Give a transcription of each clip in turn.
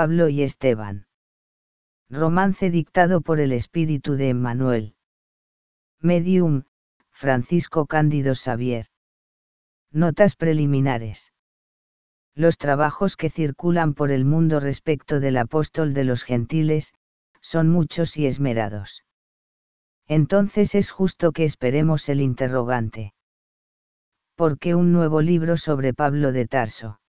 Pablo y Esteban. Romance dictado por el espíritu de Emmanuel. Medium, Francisco Cándido Xavier. Notas preliminares. Los trabajos que circulan por el mundo respecto del apóstol de los gentiles, son muchos y esmerados. Entonces es justo que esperemos el interrogante. ¿Por qué un nuevo libro sobre Pablo de Tarso?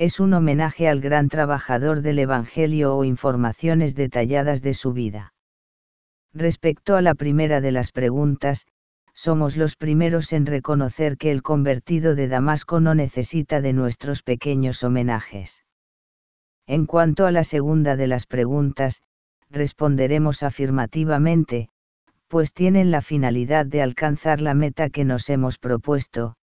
es un homenaje al gran trabajador del Evangelio o informaciones detalladas de su vida. Respecto a la primera de las preguntas, somos los primeros en reconocer que el convertido de Damasco no necesita de nuestros pequeños homenajes. En cuanto a la segunda de las preguntas, responderemos afirmativamente, pues tienen la finalidad de alcanzar la meta que nos hemos propuesto,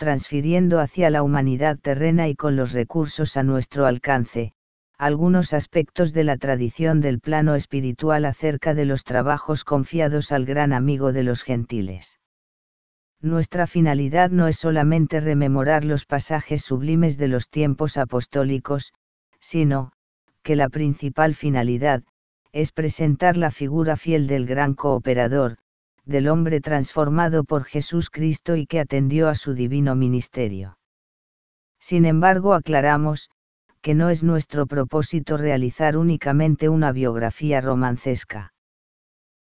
transfiriendo hacia la humanidad terrena y con los recursos a nuestro alcance, algunos aspectos de la tradición del plano espiritual acerca de los trabajos confiados al gran amigo de los gentiles. Nuestra finalidad no es solamente rememorar los pasajes sublimes de los tiempos apostólicos, sino, que la principal finalidad, es presentar la figura fiel del gran cooperador, del hombre transformado por Jesús Cristo y que atendió a su divino ministerio. Sin embargo, aclaramos, que no es nuestro propósito realizar únicamente una biografía romancesca.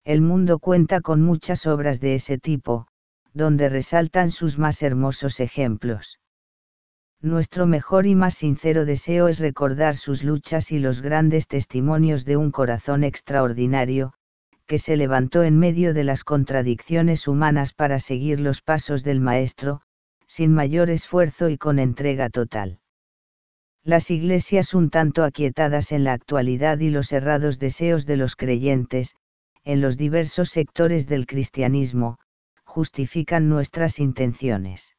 El mundo cuenta con muchas obras de ese tipo, donde resaltan sus más hermosos ejemplos. Nuestro mejor y más sincero deseo es recordar sus luchas y los grandes testimonios de un corazón extraordinario, que se levantó en medio de las contradicciones humanas para seguir los pasos del Maestro, sin mayor esfuerzo y con entrega total. Las iglesias un tanto aquietadas en la actualidad y los errados deseos de los creyentes, en los diversos sectores del cristianismo, justifican nuestras intenciones.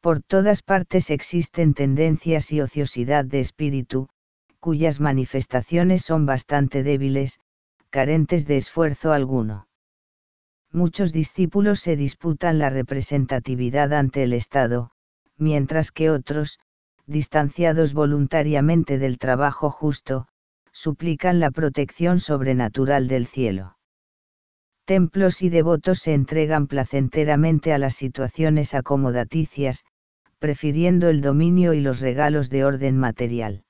Por todas partes existen tendencias y ociosidad de espíritu, cuyas manifestaciones son bastante débiles, carentes de esfuerzo alguno. Muchos discípulos se disputan la representatividad ante el Estado, mientras que otros, distanciados voluntariamente del trabajo justo, suplican la protección sobrenatural del cielo. Templos y devotos se entregan placenteramente a las situaciones acomodaticias, prefiriendo el dominio y los regalos de orden material.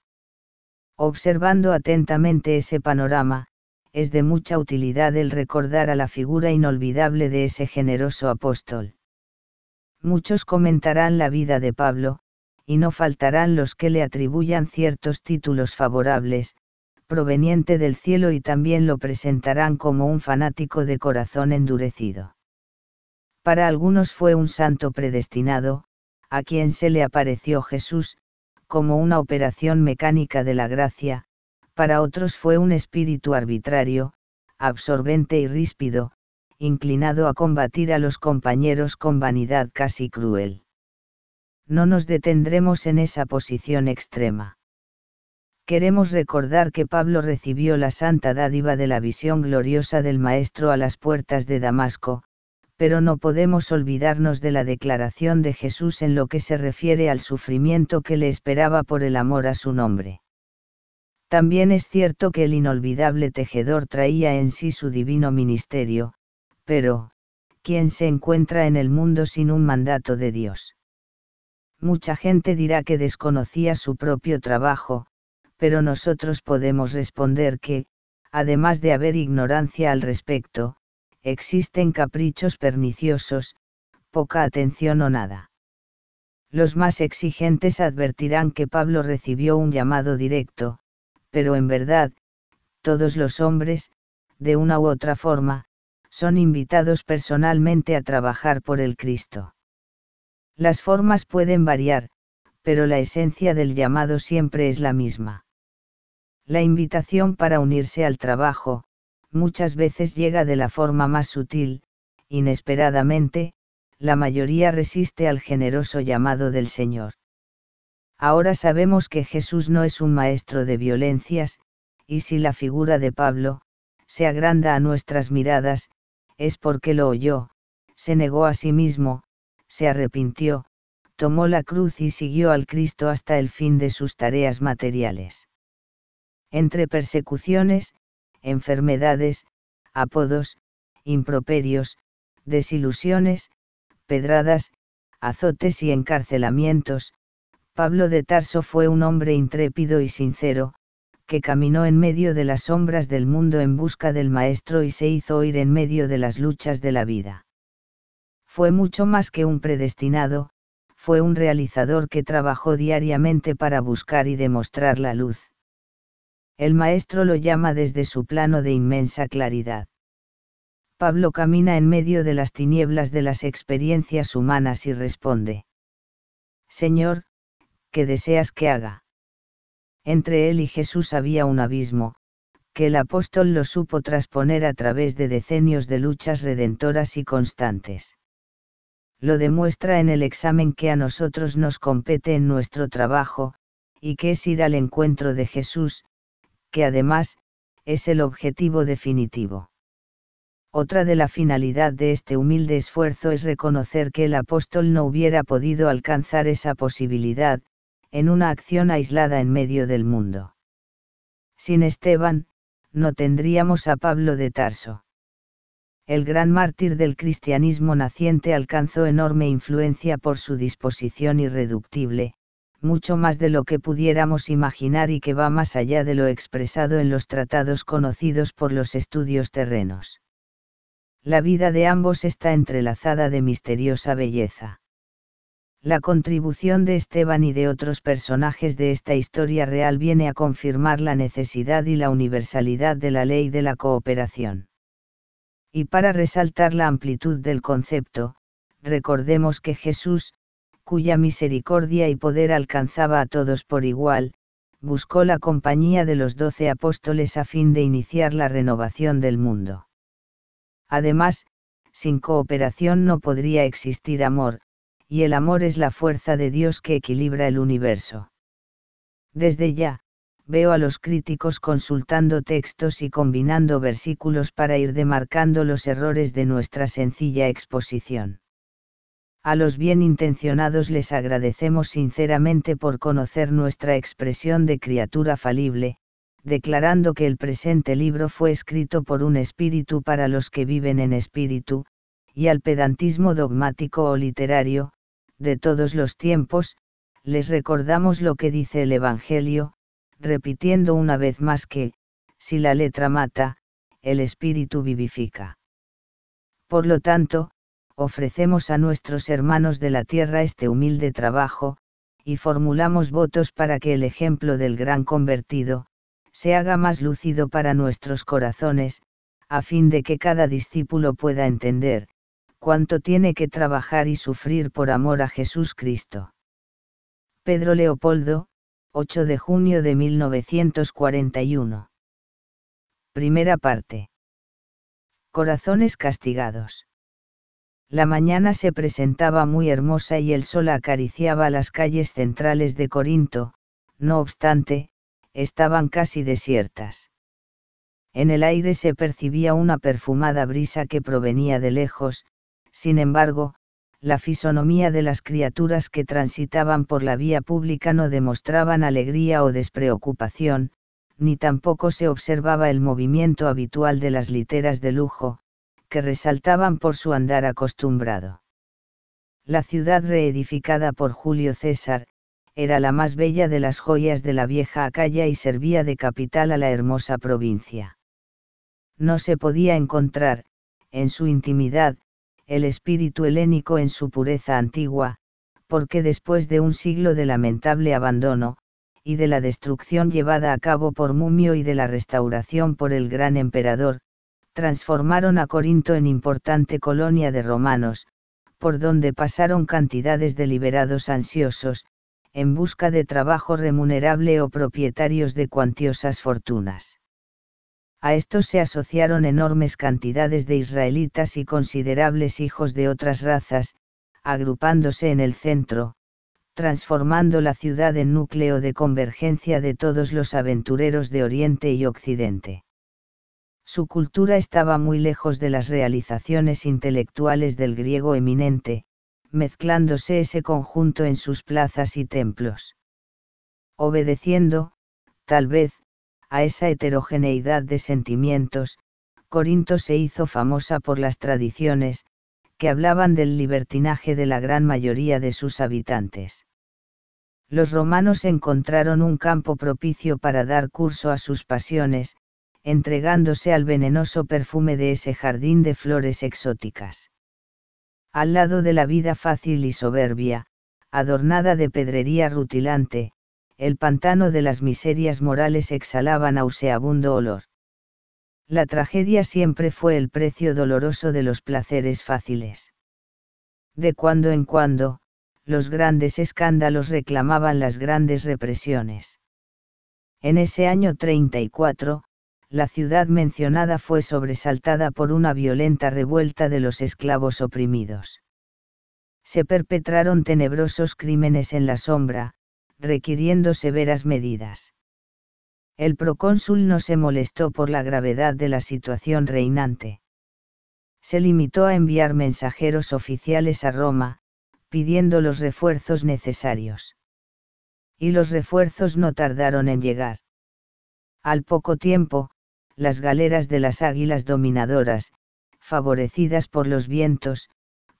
Observando atentamente ese panorama, es de mucha utilidad el recordar a la figura inolvidable de ese generoso apóstol. Muchos comentarán la vida de Pablo, y no faltarán los que le atribuyan ciertos títulos favorables, proveniente del cielo y también lo presentarán como un fanático de corazón endurecido. Para algunos fue un santo predestinado, a quien se le apareció Jesús, como una operación mecánica de la gracia, para otros fue un espíritu arbitrario, absorbente y ríspido, inclinado a combatir a los compañeros con vanidad casi cruel. No nos detendremos en esa posición extrema. Queremos recordar que Pablo recibió la santa dádiva de la visión gloriosa del Maestro a las puertas de Damasco, pero no podemos olvidarnos de la declaración de Jesús en lo que se refiere al sufrimiento que le esperaba por el amor a su nombre. También es cierto que el inolvidable tejedor traía en sí su divino ministerio, pero, ¿quién se encuentra en el mundo sin un mandato de Dios? Mucha gente dirá que desconocía su propio trabajo, pero nosotros podemos responder que, además de haber ignorancia al respecto, existen caprichos perniciosos, poca atención o nada. Los más exigentes advertirán que Pablo recibió un llamado directo, pero en verdad, todos los hombres, de una u otra forma, son invitados personalmente a trabajar por el Cristo. Las formas pueden variar, pero la esencia del llamado siempre es la misma. La invitación para unirse al trabajo, muchas veces llega de la forma más sutil, inesperadamente, la mayoría resiste al generoso llamado del Señor. Ahora sabemos que Jesús no es un maestro de violencias, y si la figura de Pablo, se agranda a nuestras miradas, es porque lo oyó, se negó a sí mismo, se arrepintió, tomó la cruz y siguió al Cristo hasta el fin de sus tareas materiales. Entre persecuciones, enfermedades, apodos, improperios, desilusiones, pedradas, azotes y encarcelamientos, Pablo de Tarso fue un hombre intrépido y sincero, que caminó en medio de las sombras del mundo en busca del Maestro y se hizo oír en medio de las luchas de la vida. Fue mucho más que un predestinado, fue un realizador que trabajó diariamente para buscar y demostrar la luz. El Maestro lo llama desde su plano de inmensa claridad. Pablo camina en medio de las tinieblas de las experiencias humanas y responde. Señor, que deseas que haga. Entre él y Jesús había un abismo, que el apóstol lo supo trasponer a través de decenios de luchas redentoras y constantes. Lo demuestra en el examen que a nosotros nos compete en nuestro trabajo, y que es ir al encuentro de Jesús, que además, es el objetivo definitivo. Otra de la finalidad de este humilde esfuerzo es reconocer que el apóstol no hubiera podido alcanzar esa posibilidad, en una acción aislada en medio del mundo. Sin Esteban, no tendríamos a Pablo de Tarso. El gran mártir del cristianismo naciente alcanzó enorme influencia por su disposición irreductible, mucho más de lo que pudiéramos imaginar y que va más allá de lo expresado en los tratados conocidos por los estudios terrenos. La vida de ambos está entrelazada de misteriosa belleza. La contribución de Esteban y de otros personajes de esta historia real viene a confirmar la necesidad y la universalidad de la ley de la cooperación. Y para resaltar la amplitud del concepto, recordemos que Jesús, cuya misericordia y poder alcanzaba a todos por igual, buscó la compañía de los doce apóstoles a fin de iniciar la renovación del mundo. Además, sin cooperación no podría existir amor, y el amor es la fuerza de Dios que equilibra el universo. Desde ya, veo a los críticos consultando textos y combinando versículos para ir demarcando los errores de nuestra sencilla exposición. A los bien intencionados les agradecemos sinceramente por conocer nuestra expresión de criatura falible, declarando que el presente libro fue escrito por un espíritu para los que viven en espíritu, y al pedantismo dogmático o literario, de todos los tiempos, les recordamos lo que dice el Evangelio, repitiendo una vez más que, si la letra mata, el espíritu vivifica. Por lo tanto, ofrecemos a nuestros hermanos de la tierra este humilde trabajo, y formulamos votos para que el ejemplo del gran convertido, se haga más lúcido para nuestros corazones, a fin de que cada discípulo pueda entender, cuánto tiene que trabajar y sufrir por amor a Jesús Cristo. Pedro Leopoldo, 8 de junio de 1941. Primera parte. Corazones castigados. La mañana se presentaba muy hermosa y el sol acariciaba las calles centrales de Corinto, no obstante, estaban casi desiertas. En el aire se percibía una perfumada brisa que provenía de lejos, sin embargo, la fisonomía de las criaturas que transitaban por la vía pública no demostraban alegría o despreocupación, ni tampoco se observaba el movimiento habitual de las literas de lujo, que resaltaban por su andar acostumbrado. La ciudad reedificada por Julio César, era la más bella de las joyas de la vieja Acaya y servía de capital a la hermosa provincia. No se podía encontrar, en su intimidad, el espíritu helénico en su pureza antigua, porque después de un siglo de lamentable abandono, y de la destrucción llevada a cabo por Mumio y de la restauración por el gran emperador, transformaron a Corinto en importante colonia de romanos, por donde pasaron cantidades de liberados ansiosos, en busca de trabajo remunerable o propietarios de cuantiosas fortunas. A esto se asociaron enormes cantidades de israelitas y considerables hijos de otras razas, agrupándose en el centro, transformando la ciudad en núcleo de convergencia de todos los aventureros de Oriente y Occidente. Su cultura estaba muy lejos de las realizaciones intelectuales del griego eminente, mezclándose ese conjunto en sus plazas y templos. Obedeciendo, tal vez, a esa heterogeneidad de sentimientos, Corinto se hizo famosa por las tradiciones, que hablaban del libertinaje de la gran mayoría de sus habitantes. Los romanos encontraron un campo propicio para dar curso a sus pasiones, entregándose al venenoso perfume de ese jardín de flores exóticas. Al lado de la vida fácil y soberbia, adornada de pedrería rutilante, el pantano de las miserias morales exhalaba nauseabundo olor. La tragedia siempre fue el precio doloroso de los placeres fáciles. De cuando en cuando, los grandes escándalos reclamaban las grandes represiones. En ese año 34, la ciudad mencionada fue sobresaltada por una violenta revuelta de los esclavos oprimidos. Se perpetraron tenebrosos crímenes en la sombra, requiriendo severas medidas. El procónsul no se molestó por la gravedad de la situación reinante. Se limitó a enviar mensajeros oficiales a Roma, pidiendo los refuerzos necesarios. Y los refuerzos no tardaron en llegar. Al poco tiempo, las galeras de las águilas dominadoras, favorecidas por los vientos,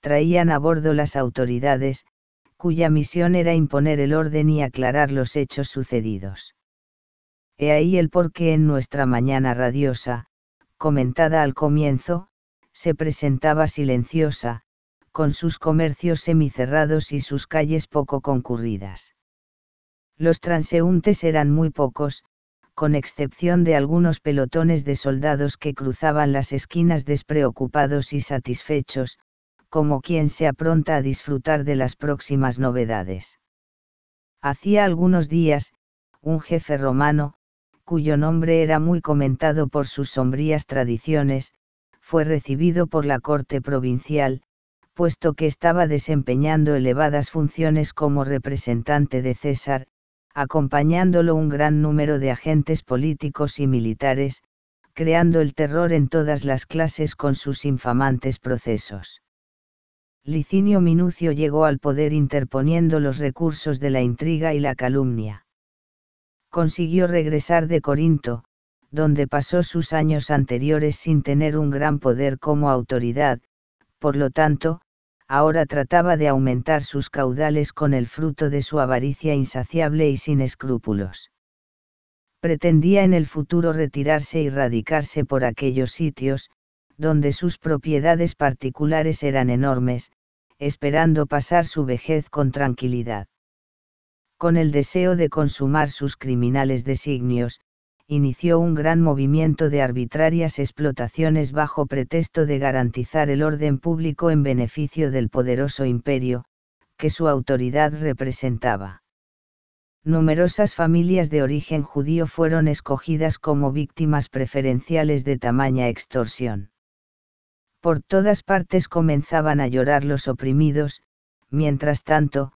traían a bordo las autoridades, cuya misión era imponer el orden y aclarar los hechos sucedidos. He ahí el porqué en nuestra mañana radiosa, comentada al comienzo, se presentaba silenciosa, con sus comercios semicerrados y sus calles poco concurridas. Los transeúntes eran muy pocos, con excepción de algunos pelotones de soldados que cruzaban las esquinas despreocupados y satisfechos, como quien se apronta a disfrutar de las próximas novedades. Hacía algunos días, un jefe romano, cuyo nombre era muy comentado por sus sombrías tradiciones, fue recibido por la corte provincial, puesto que estaba desempeñando elevadas funciones como representante de César, acompañándolo un gran número de agentes políticos y militares, creando el terror en todas las clases con sus infamantes procesos. Licinio Minucio llegó al poder interponiendo los recursos de la intriga y la calumnia. Consiguió regresar de Corinto, donde pasó sus años anteriores sin tener un gran poder como autoridad, por lo tanto, ahora trataba de aumentar sus caudales con el fruto de su avaricia insaciable y sin escrúpulos. Pretendía en el futuro retirarse y radicarse por aquellos sitios, donde sus propiedades particulares eran enormes, esperando pasar su vejez con tranquilidad. Con el deseo de consumar sus criminales designios, inició un gran movimiento de arbitrarias explotaciones bajo pretexto de garantizar el orden público en beneficio del poderoso imperio, que su autoridad representaba. Numerosas familias de origen judío fueron escogidas como víctimas preferenciales de tamaña extorsión. Por todas partes comenzaban a llorar los oprimidos, mientras tanto,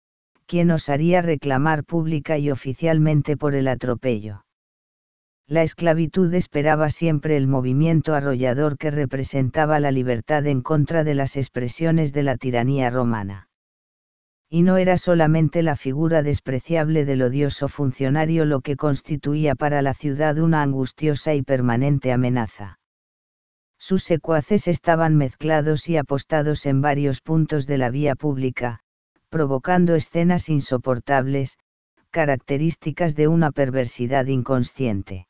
¿quién osaría reclamar pública y oficialmente por el atropello? La esclavitud esperaba siempre el movimiento arrollador que representaba la libertad en contra de las expresiones de la tiranía romana. Y no era solamente la figura despreciable del odioso funcionario lo que constituía para la ciudad una angustiosa y permanente amenaza sus secuaces estaban mezclados y apostados en varios puntos de la vía pública, provocando escenas insoportables, características de una perversidad inconsciente.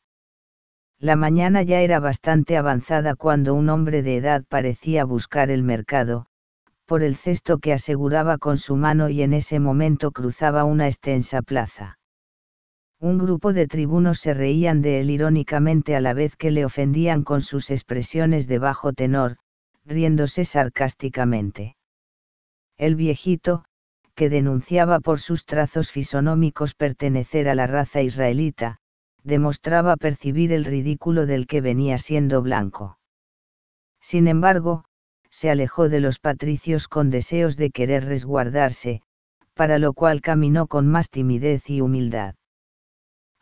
La mañana ya era bastante avanzada cuando un hombre de edad parecía buscar el mercado, por el cesto que aseguraba con su mano y en ese momento cruzaba una extensa plaza. Un grupo de tribunos se reían de él irónicamente a la vez que le ofendían con sus expresiones de bajo tenor, riéndose sarcásticamente. El viejito, que denunciaba por sus trazos fisonómicos pertenecer a la raza israelita, demostraba percibir el ridículo del que venía siendo blanco. Sin embargo, se alejó de los patricios con deseos de querer resguardarse, para lo cual caminó con más timidez y humildad.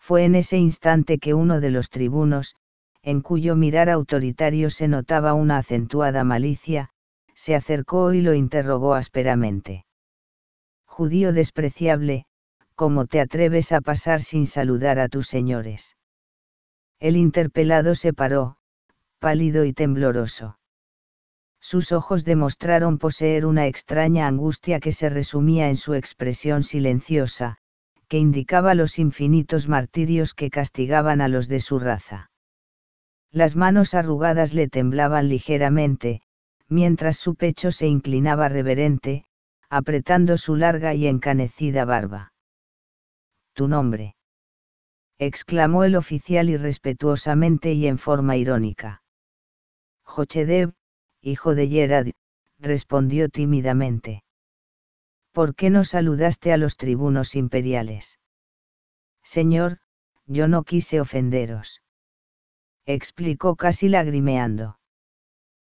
Fue en ese instante que uno de los tribunos, en cuyo mirar autoritario se notaba una acentuada malicia, se acercó y lo interrogó ásperamente. Judío despreciable, ¿cómo te atreves a pasar sin saludar a tus señores? El interpelado se paró, pálido y tembloroso. Sus ojos demostraron poseer una extraña angustia que se resumía en su expresión silenciosa, que indicaba los infinitos martirios que castigaban a los de su raza. Las manos arrugadas le temblaban ligeramente, mientras su pecho se inclinaba reverente, apretando su larga y encanecida barba. Tu nombre. exclamó el oficial irrespetuosamente y en forma irónica. Jochedeb, hijo de Yerad, respondió tímidamente. ¿por qué no saludaste a los tribunos imperiales? Señor, yo no quise ofenderos. Explicó casi lagrimeando.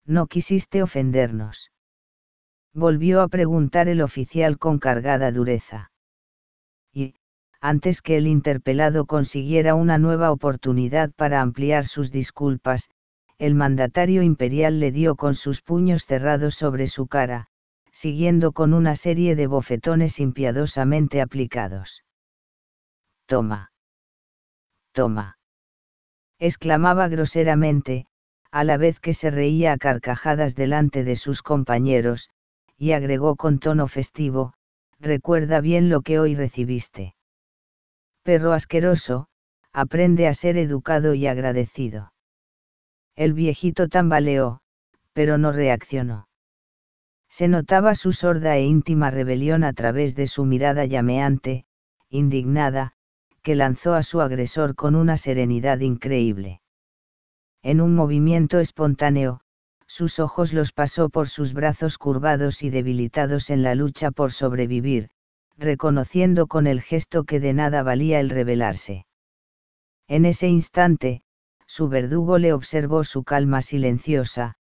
No quisiste ofendernos. Volvió a preguntar el oficial con cargada dureza. Y, antes que el interpelado consiguiera una nueva oportunidad para ampliar sus disculpas, el mandatario imperial le dio con sus puños cerrados sobre su cara, siguiendo con una serie de bofetones impiadosamente aplicados. Toma. Toma. exclamaba groseramente, a la vez que se reía a carcajadas delante de sus compañeros, y agregó con tono festivo, recuerda bien lo que hoy recibiste. Perro asqueroso, aprende a ser educado y agradecido. El viejito tambaleó, pero no reaccionó. Se notaba su sorda e íntima rebelión a través de su mirada llameante, indignada, que lanzó a su agresor con una serenidad increíble. En un movimiento espontáneo, sus ojos los pasó por sus brazos curvados y debilitados en la lucha por sobrevivir, reconociendo con el gesto que de nada valía el rebelarse. En ese instante, su verdugo le observó su calma silenciosa,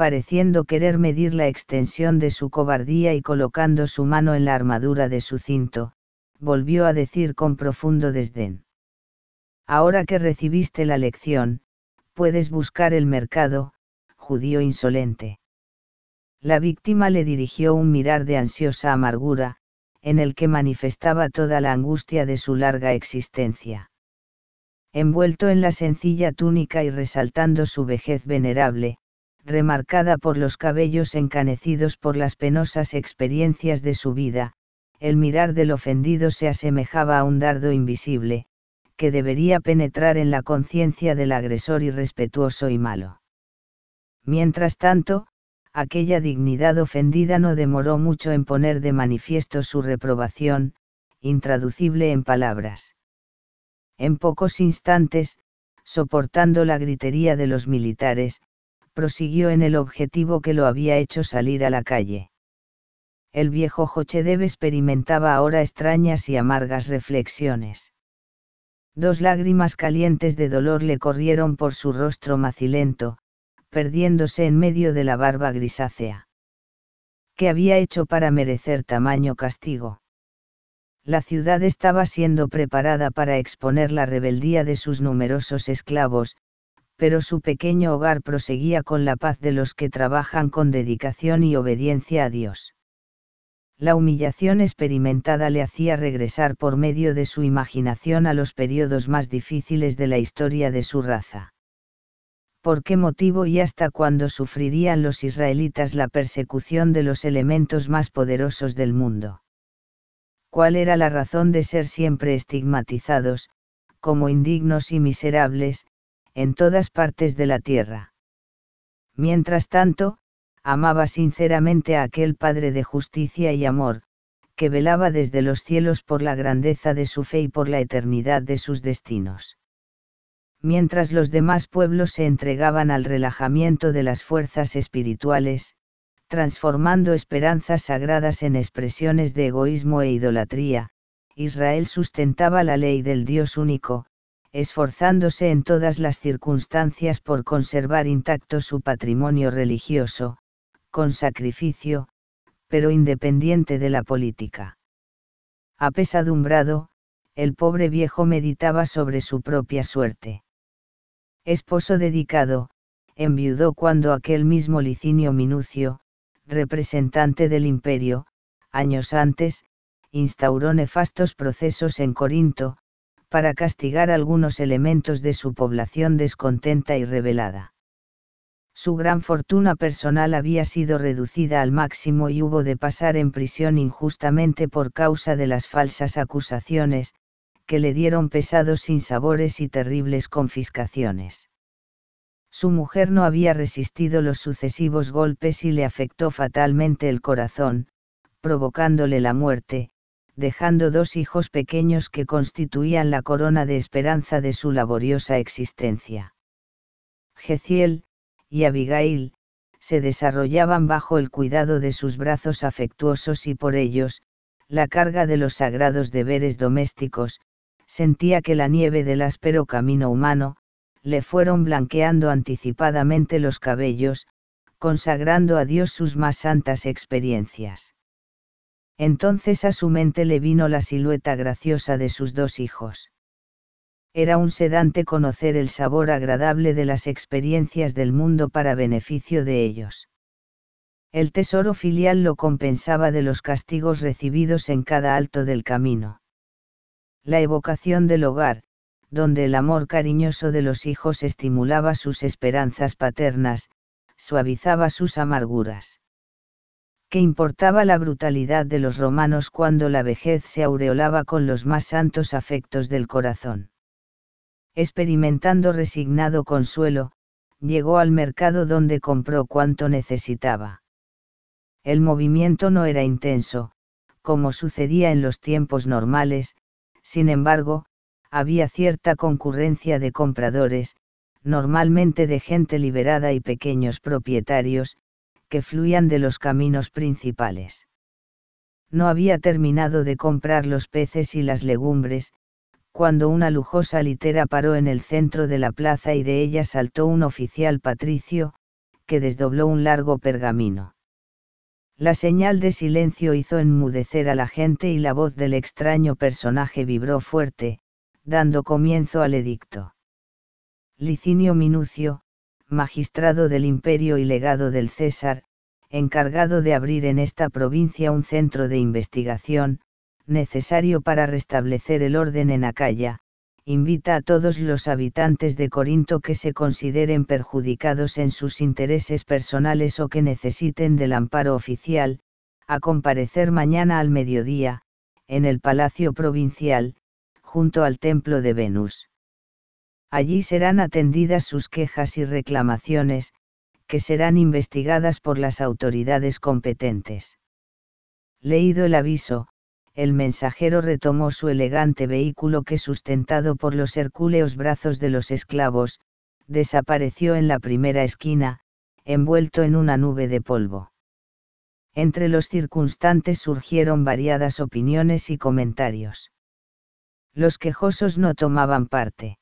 pareciendo querer medir la extensión de su cobardía y colocando su mano en la armadura de su cinto, volvió a decir con profundo desdén. Ahora que recibiste la lección, puedes buscar el mercado, judío insolente. La víctima le dirigió un mirar de ansiosa amargura, en el que manifestaba toda la angustia de su larga existencia. Envuelto en la sencilla túnica y resaltando su vejez venerable, remarcada por los cabellos encanecidos por las penosas experiencias de su vida, el mirar del ofendido se asemejaba a un dardo invisible, que debería penetrar en la conciencia del agresor irrespetuoso y malo. Mientras tanto, aquella dignidad ofendida no demoró mucho en poner de manifiesto su reprobación, intraducible en palabras. En pocos instantes, soportando la gritería de los militares, prosiguió en el objetivo que lo había hecho salir a la calle. El viejo Jochedev experimentaba ahora extrañas y amargas reflexiones. Dos lágrimas calientes de dolor le corrieron por su rostro macilento, perdiéndose en medio de la barba grisácea. ¿Qué había hecho para merecer tamaño castigo? La ciudad estaba siendo preparada para exponer la rebeldía de sus numerosos esclavos, pero su pequeño hogar proseguía con la paz de los que trabajan con dedicación y obediencia a Dios. La humillación experimentada le hacía regresar por medio de su imaginación a los periodos más difíciles de la historia de su raza. ¿Por qué motivo y hasta cuándo sufrirían los israelitas la persecución de los elementos más poderosos del mundo? ¿Cuál era la razón de ser siempre estigmatizados, como indignos y miserables, en todas partes de la tierra. Mientras tanto, amaba sinceramente a aquel Padre de justicia y amor, que velaba desde los cielos por la grandeza de su fe y por la eternidad de sus destinos. Mientras los demás pueblos se entregaban al relajamiento de las fuerzas espirituales, transformando esperanzas sagradas en expresiones de egoísmo e idolatría, Israel sustentaba la ley del Dios único, esforzándose en todas las circunstancias por conservar intacto su patrimonio religioso, con sacrificio, pero independiente de la política. Apesadumbrado, el pobre viejo meditaba sobre su propia suerte. Esposo dedicado, enviudó cuando aquel mismo Licinio Minucio, representante del imperio, años antes, instauró nefastos procesos en Corinto, para castigar algunos elementos de su población descontenta y rebelada. Su gran fortuna personal había sido reducida al máximo y hubo de pasar en prisión injustamente por causa de las falsas acusaciones, que le dieron pesados sinsabores y terribles confiscaciones. Su mujer no había resistido los sucesivos golpes y le afectó fatalmente el corazón, provocándole la muerte, dejando dos hijos pequeños que constituían la corona de esperanza de su laboriosa existencia. Jeciel, y Abigail, se desarrollaban bajo el cuidado de sus brazos afectuosos y por ellos, la carga de los sagrados deberes domésticos, sentía que la nieve del áspero camino humano, le fueron blanqueando anticipadamente los cabellos, consagrando a Dios sus más santas experiencias. Entonces a su mente le vino la silueta graciosa de sus dos hijos. Era un sedante conocer el sabor agradable de las experiencias del mundo para beneficio de ellos. El tesoro filial lo compensaba de los castigos recibidos en cada alto del camino. La evocación del hogar, donde el amor cariñoso de los hijos estimulaba sus esperanzas paternas, suavizaba sus amarguras. ¿Qué importaba la brutalidad de los romanos cuando la vejez se aureolaba con los más santos afectos del corazón. Experimentando resignado consuelo, llegó al mercado donde compró cuanto necesitaba. El movimiento no era intenso, como sucedía en los tiempos normales, sin embargo, había cierta concurrencia de compradores, normalmente de gente liberada y pequeños propietarios, que fluían de los caminos principales. No había terminado de comprar los peces y las legumbres, cuando una lujosa litera paró en el centro de la plaza y de ella saltó un oficial patricio, que desdobló un largo pergamino. La señal de silencio hizo enmudecer a la gente y la voz del extraño personaje vibró fuerte, dando comienzo al edicto. Licinio Minucio, magistrado del imperio y legado del César, encargado de abrir en esta provincia un centro de investigación, necesario para restablecer el orden en Acaya, invita a todos los habitantes de Corinto que se consideren perjudicados en sus intereses personales o que necesiten del amparo oficial, a comparecer mañana al mediodía, en el Palacio Provincial, junto al Templo de Venus. Allí serán atendidas sus quejas y reclamaciones, que serán investigadas por las autoridades competentes. Leído el aviso, el mensajero retomó su elegante vehículo que sustentado por los hercúleos brazos de los esclavos, desapareció en la primera esquina, envuelto en una nube de polvo. Entre los circunstantes surgieron variadas opiniones y comentarios. Los quejosos no tomaban parte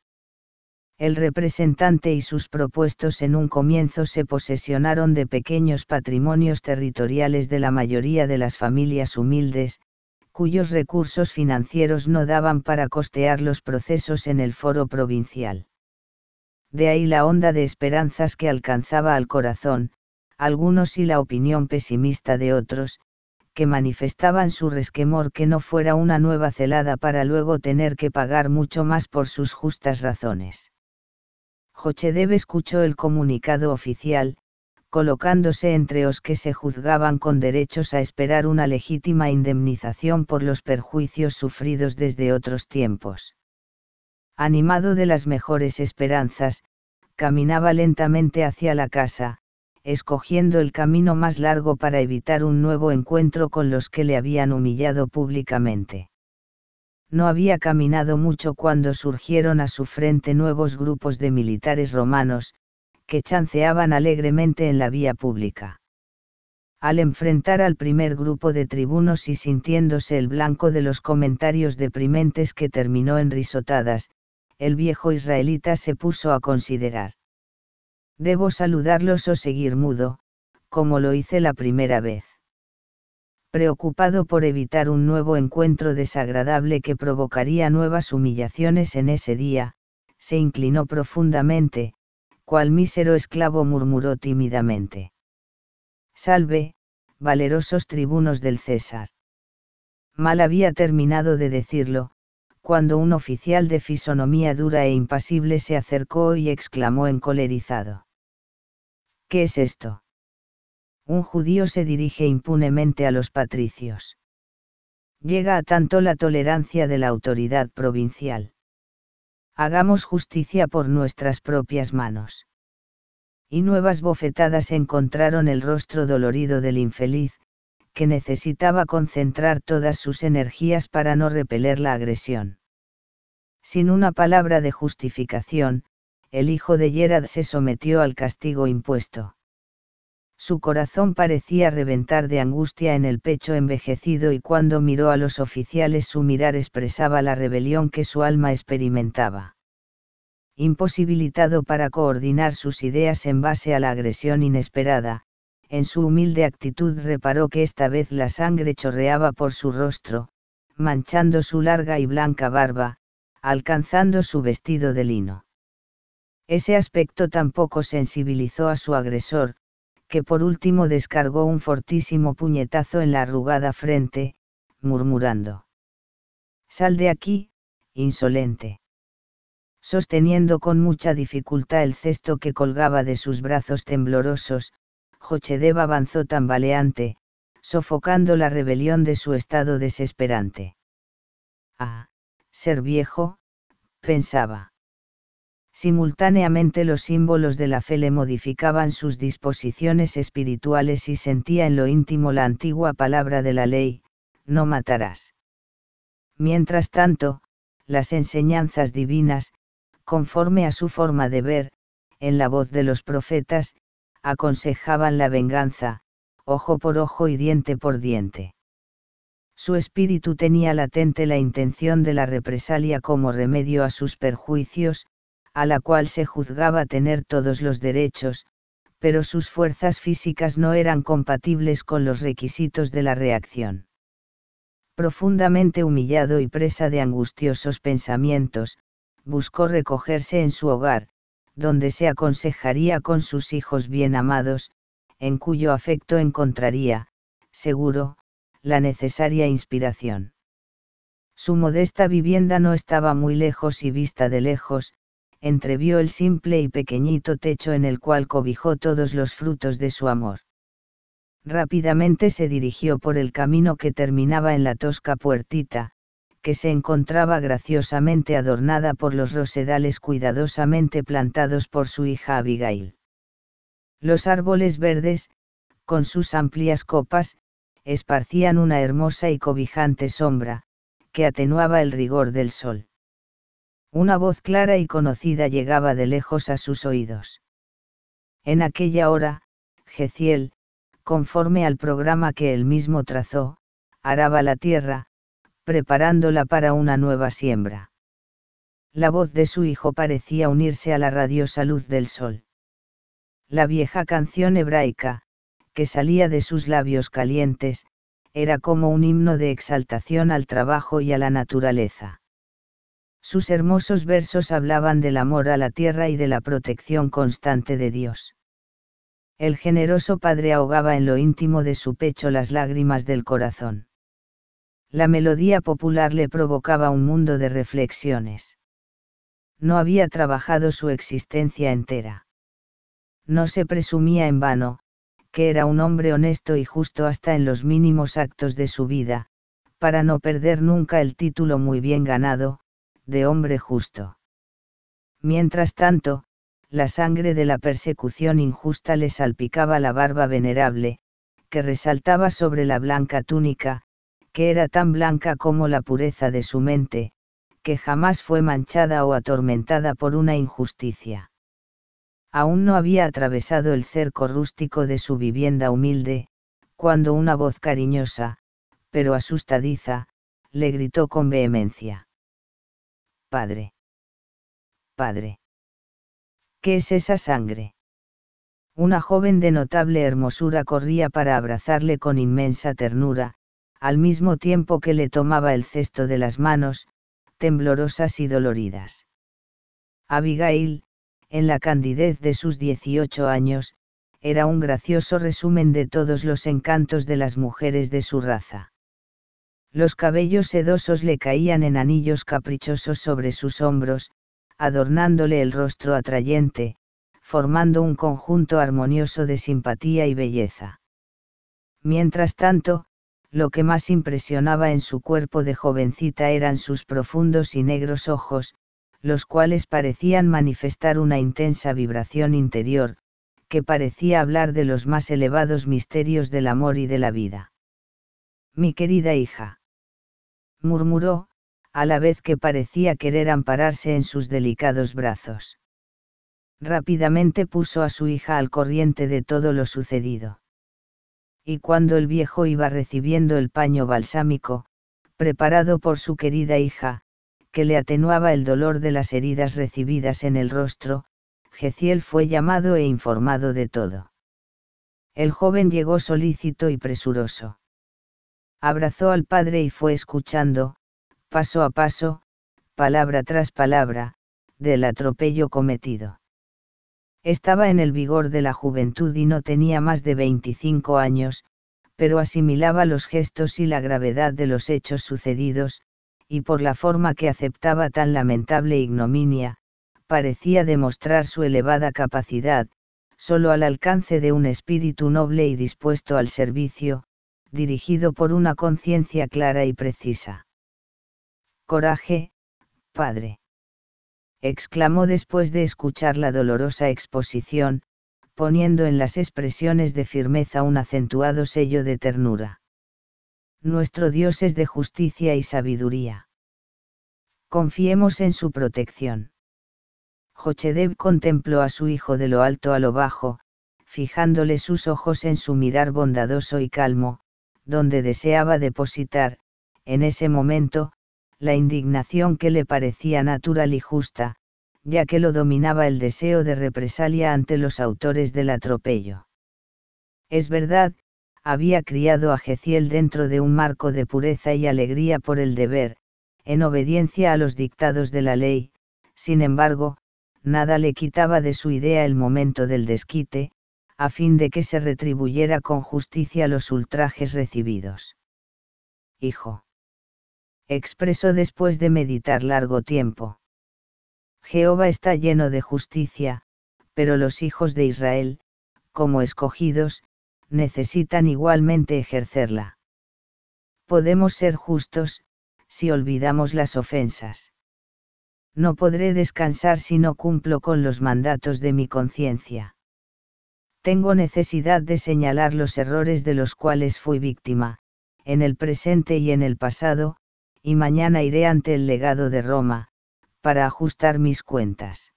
el representante y sus propuestos en un comienzo se posesionaron de pequeños patrimonios territoriales de la mayoría de las familias humildes, cuyos recursos financieros no daban para costear los procesos en el foro provincial. De ahí la onda de esperanzas que alcanzaba al corazón, algunos y la opinión pesimista de otros, que manifestaban su resquemor que no fuera una nueva celada para luego tener que pagar mucho más por sus justas razones. Jochedev escuchó el comunicado oficial, colocándose entre los que se juzgaban con derechos a esperar una legítima indemnización por los perjuicios sufridos desde otros tiempos. Animado de las mejores esperanzas, caminaba lentamente hacia la casa, escogiendo el camino más largo para evitar un nuevo encuentro con los que le habían humillado públicamente no había caminado mucho cuando surgieron a su frente nuevos grupos de militares romanos, que chanceaban alegremente en la vía pública. Al enfrentar al primer grupo de tribunos y sintiéndose el blanco de los comentarios deprimentes que terminó en risotadas, el viejo israelita se puso a considerar. ¿Debo saludarlos o seguir mudo, como lo hice la primera vez? preocupado por evitar un nuevo encuentro desagradable que provocaría nuevas humillaciones en ese día, se inclinó profundamente, cual mísero esclavo murmuró tímidamente. Salve, valerosos tribunos del César. Mal había terminado de decirlo, cuando un oficial de fisonomía dura e impasible se acercó y exclamó encolerizado. ¿Qué es esto? un judío se dirige impunemente a los patricios. Llega a tanto la tolerancia de la autoridad provincial. Hagamos justicia por nuestras propias manos. Y nuevas bofetadas encontraron el rostro dolorido del infeliz, que necesitaba concentrar todas sus energías para no repeler la agresión. Sin una palabra de justificación, el hijo de Gerard se sometió al castigo impuesto su corazón parecía reventar de angustia en el pecho envejecido y cuando miró a los oficiales su mirar expresaba la rebelión que su alma experimentaba. Imposibilitado para coordinar sus ideas en base a la agresión inesperada, en su humilde actitud reparó que esta vez la sangre chorreaba por su rostro, manchando su larga y blanca barba, alcanzando su vestido de lino. Ese aspecto tampoco sensibilizó a su agresor, que por último descargó un fortísimo puñetazo en la arrugada frente, murmurando. Sal de aquí, insolente. Sosteniendo con mucha dificultad el cesto que colgaba de sus brazos temblorosos, Jochedeva avanzó tambaleante, sofocando la rebelión de su estado desesperante. Ah, ser viejo, pensaba. Simultáneamente los símbolos de la fe le modificaban sus disposiciones espirituales y sentía en lo íntimo la antigua palabra de la ley, no matarás. Mientras tanto, las enseñanzas divinas, conforme a su forma de ver, en la voz de los profetas, aconsejaban la venganza, ojo por ojo y diente por diente. Su espíritu tenía latente la intención de la represalia como remedio a sus perjuicios, a la cual se juzgaba tener todos los derechos, pero sus fuerzas físicas no eran compatibles con los requisitos de la reacción. Profundamente humillado y presa de angustiosos pensamientos, buscó recogerse en su hogar, donde se aconsejaría con sus hijos bien amados, en cuyo afecto encontraría, seguro, la necesaria inspiración. Su modesta vivienda no estaba muy lejos y vista de lejos, entrevió el simple y pequeñito techo en el cual cobijó todos los frutos de su amor. Rápidamente se dirigió por el camino que terminaba en la tosca puertita, que se encontraba graciosamente adornada por los rosedales cuidadosamente plantados por su hija Abigail. Los árboles verdes, con sus amplias copas, esparcían una hermosa y cobijante sombra, que atenuaba el rigor del sol. Una voz clara y conocida llegaba de lejos a sus oídos. En aquella hora, Geciel, conforme al programa que él mismo trazó, araba la tierra, preparándola para una nueva siembra. La voz de su hijo parecía unirse a la radiosa luz del sol. La vieja canción hebraica, que salía de sus labios calientes, era como un himno de exaltación al trabajo y a la naturaleza. Sus hermosos versos hablaban del amor a la tierra y de la protección constante de Dios. El generoso padre ahogaba en lo íntimo de su pecho las lágrimas del corazón. La melodía popular le provocaba un mundo de reflexiones. No había trabajado su existencia entera. No se presumía en vano, que era un hombre honesto y justo hasta en los mínimos actos de su vida, para no perder nunca el título muy bien ganado, de hombre justo. Mientras tanto, la sangre de la persecución injusta le salpicaba la barba venerable, que resaltaba sobre la blanca túnica, que era tan blanca como la pureza de su mente, que jamás fue manchada o atormentada por una injusticia. Aún no había atravesado el cerco rústico de su vivienda humilde, cuando una voz cariñosa, pero asustadiza, le gritó con vehemencia. Padre. Padre. ¿Qué es esa sangre? Una joven de notable hermosura corría para abrazarle con inmensa ternura, al mismo tiempo que le tomaba el cesto de las manos, temblorosas y doloridas. Abigail, en la candidez de sus 18 años, era un gracioso resumen de todos los encantos de las mujeres de su raza. Los cabellos sedosos le caían en anillos caprichosos sobre sus hombros, adornándole el rostro atrayente, formando un conjunto armonioso de simpatía y belleza. Mientras tanto, lo que más impresionaba en su cuerpo de jovencita eran sus profundos y negros ojos, los cuales parecían manifestar una intensa vibración interior, que parecía hablar de los más elevados misterios del amor y de la vida. Mi querida hija murmuró, a la vez que parecía querer ampararse en sus delicados brazos. Rápidamente puso a su hija al corriente de todo lo sucedido. Y cuando el viejo iba recibiendo el paño balsámico, preparado por su querida hija, que le atenuaba el dolor de las heridas recibidas en el rostro, Geciel fue llamado e informado de todo. El joven llegó solícito y presuroso abrazó al padre y fue escuchando, paso a paso, palabra tras palabra, del atropello cometido. Estaba en el vigor de la juventud y no tenía más de 25 años, pero asimilaba los gestos y la gravedad de los hechos sucedidos, y por la forma que aceptaba tan lamentable ignominia, parecía demostrar su elevada capacidad, solo al alcance de un espíritu noble y dispuesto al servicio, dirigido por una conciencia clara y precisa. Coraje, padre. exclamó después de escuchar la dolorosa exposición, poniendo en las expresiones de firmeza un acentuado sello de ternura. Nuestro Dios es de justicia y sabiduría. Confiemos en su protección. Jochedeb contempló a su hijo de lo alto a lo bajo, fijándole sus ojos en su mirar bondadoso y calmo, donde deseaba depositar, en ese momento, la indignación que le parecía natural y justa, ya que lo dominaba el deseo de represalia ante los autores del atropello. Es verdad, había criado a Geciel dentro de un marco de pureza y alegría por el deber, en obediencia a los dictados de la ley, sin embargo, nada le quitaba de su idea el momento del desquite, a fin de que se retribuyera con justicia los ultrajes recibidos. Hijo. Expresó después de meditar largo tiempo. Jehová está lleno de justicia, pero los hijos de Israel, como escogidos, necesitan igualmente ejercerla. Podemos ser justos, si olvidamos las ofensas. No podré descansar si no cumplo con los mandatos de mi conciencia tengo necesidad de señalar los errores de los cuales fui víctima, en el presente y en el pasado, y mañana iré ante el legado de Roma, para ajustar mis cuentas.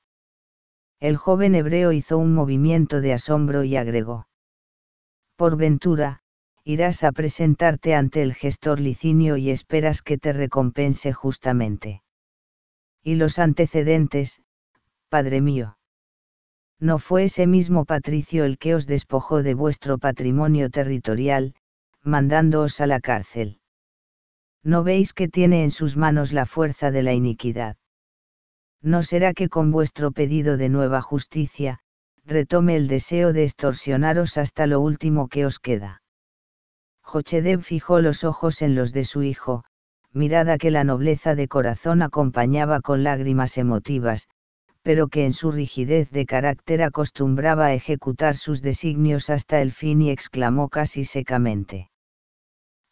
El joven hebreo hizo un movimiento de asombro y agregó. Por ventura, irás a presentarte ante el gestor licinio y esperas que te recompense justamente. Y los antecedentes, Padre mío no fue ese mismo Patricio el que os despojó de vuestro patrimonio territorial, mandándoos a la cárcel. ¿No veis que tiene en sus manos la fuerza de la iniquidad? ¿No será que con vuestro pedido de nueva justicia, retome el deseo de extorsionaros hasta lo último que os queda? Jochedeb fijó los ojos en los de su hijo, mirada que la nobleza de corazón acompañaba con lágrimas emotivas, pero que en su rigidez de carácter acostumbraba a ejecutar sus designios hasta el fin y exclamó casi secamente.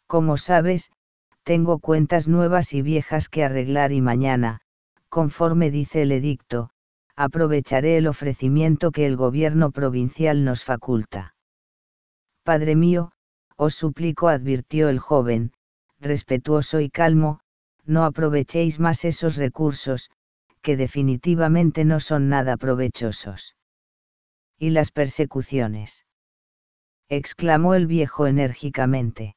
Como sabes, tengo cuentas nuevas y viejas que arreglar y mañana, conforme dice el edicto, aprovecharé el ofrecimiento que el gobierno provincial nos faculta. Padre mío, os suplico, advirtió el joven, respetuoso y calmo, no aprovechéis más esos recursos, que definitivamente no son nada provechosos. ¿Y las persecuciones? exclamó el viejo enérgicamente.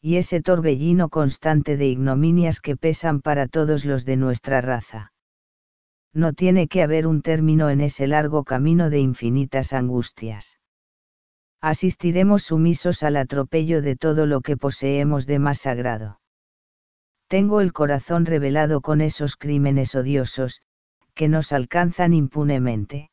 Y ese torbellino constante de ignominias que pesan para todos los de nuestra raza. No tiene que haber un término en ese largo camino de infinitas angustias asistiremos sumisos al atropello de todo lo que poseemos de más sagrado tengo el corazón revelado con esos crímenes odiosos, que nos alcanzan impunemente.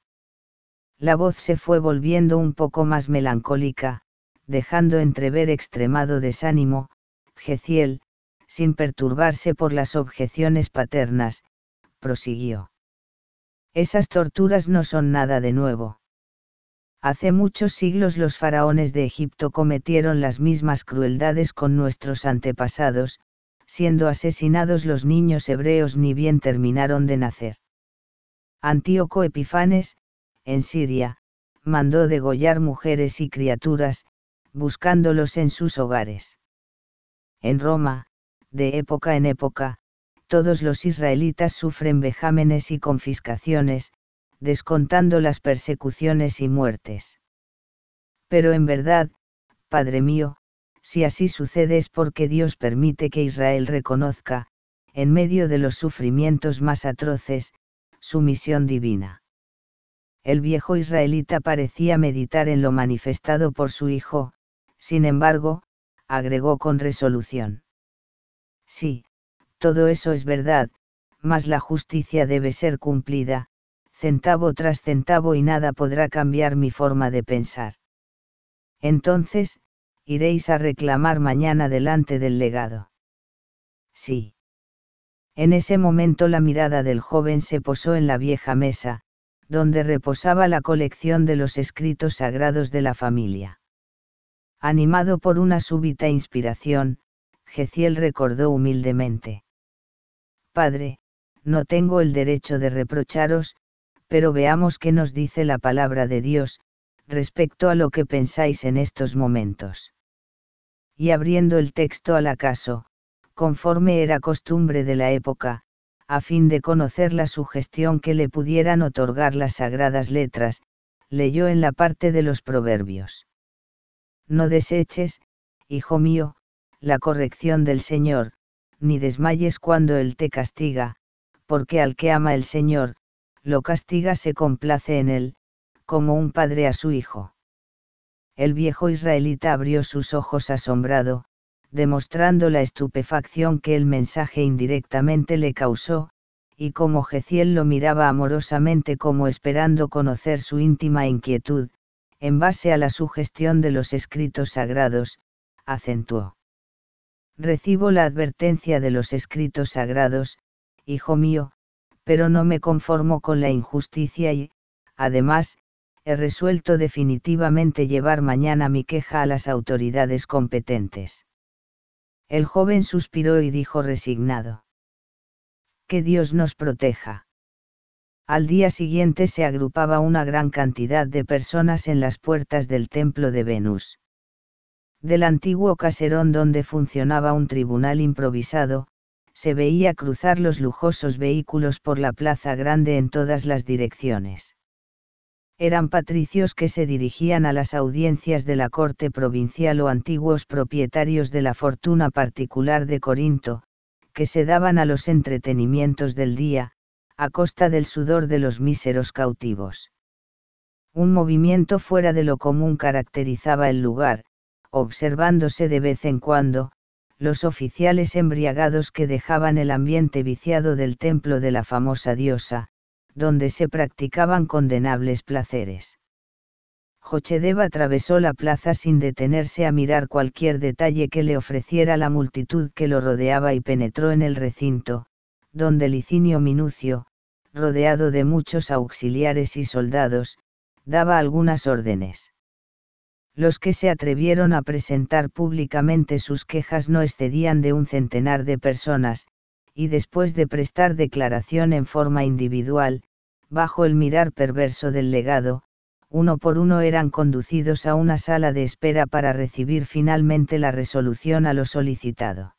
La voz se fue volviendo un poco más melancólica, dejando entrever extremado desánimo, Geciel, sin perturbarse por las objeciones paternas, prosiguió. Esas torturas no son nada de nuevo. Hace muchos siglos los faraones de Egipto cometieron las mismas crueldades con nuestros antepasados, siendo asesinados los niños hebreos ni bien terminaron de nacer. Antíoco Epifanes, en Siria, mandó degollar mujeres y criaturas, buscándolos en sus hogares. En Roma, de época en época, todos los israelitas sufren vejámenes y confiscaciones, descontando las persecuciones y muertes. Pero en verdad, Padre mío, si así sucede es porque Dios permite que Israel reconozca, en medio de los sufrimientos más atroces, su misión divina. El viejo israelita parecía meditar en lo manifestado por su hijo, sin embargo, agregó con resolución. Sí, todo eso es verdad, mas la justicia debe ser cumplida, centavo tras centavo y nada podrá cambiar mi forma de pensar. Entonces, iréis a reclamar mañana delante del legado. Sí. En ese momento la mirada del joven se posó en la vieja mesa, donde reposaba la colección de los escritos sagrados de la familia. Animado por una súbita inspiración, Geciel recordó humildemente. Padre, no tengo el derecho de reprocharos, pero veamos qué nos dice la palabra de Dios, respecto a lo que pensáis en estos momentos y abriendo el texto al acaso, conforme era costumbre de la época, a fin de conocer la sugestión que le pudieran otorgar las sagradas letras, leyó en la parte de los proverbios. No deseches, hijo mío, la corrección del Señor, ni desmayes cuando Él te castiga, porque al que ama el Señor, lo castiga se complace en Él, como un padre a su hijo el viejo israelita abrió sus ojos asombrado, demostrando la estupefacción que el mensaje indirectamente le causó, y como Jeziel lo miraba amorosamente como esperando conocer su íntima inquietud, en base a la sugestión de los escritos sagrados, acentuó. Recibo la advertencia de los escritos sagrados, hijo mío, pero no me conformo con la injusticia y, además, he resuelto definitivamente llevar mañana mi queja a las autoridades competentes. El joven suspiró y dijo resignado. Que Dios nos proteja. Al día siguiente se agrupaba una gran cantidad de personas en las puertas del templo de Venus. Del antiguo caserón donde funcionaba un tribunal improvisado, se veía cruzar los lujosos vehículos por la plaza grande en todas las direcciones eran patricios que se dirigían a las audiencias de la corte provincial o antiguos propietarios de la fortuna particular de Corinto, que se daban a los entretenimientos del día, a costa del sudor de los míseros cautivos. Un movimiento fuera de lo común caracterizaba el lugar, observándose de vez en cuando, los oficiales embriagados que dejaban el ambiente viciado del templo de la famosa diosa, donde se practicaban condenables placeres. Jochedeba atravesó la plaza sin detenerse a mirar cualquier detalle que le ofreciera la multitud que lo rodeaba y penetró en el recinto, donde Licinio Minucio, rodeado de muchos auxiliares y soldados, daba algunas órdenes. Los que se atrevieron a presentar públicamente sus quejas no excedían de un centenar de personas, y después de prestar declaración en forma individual, bajo el mirar perverso del legado, uno por uno eran conducidos a una sala de espera para recibir finalmente la resolución a lo solicitado.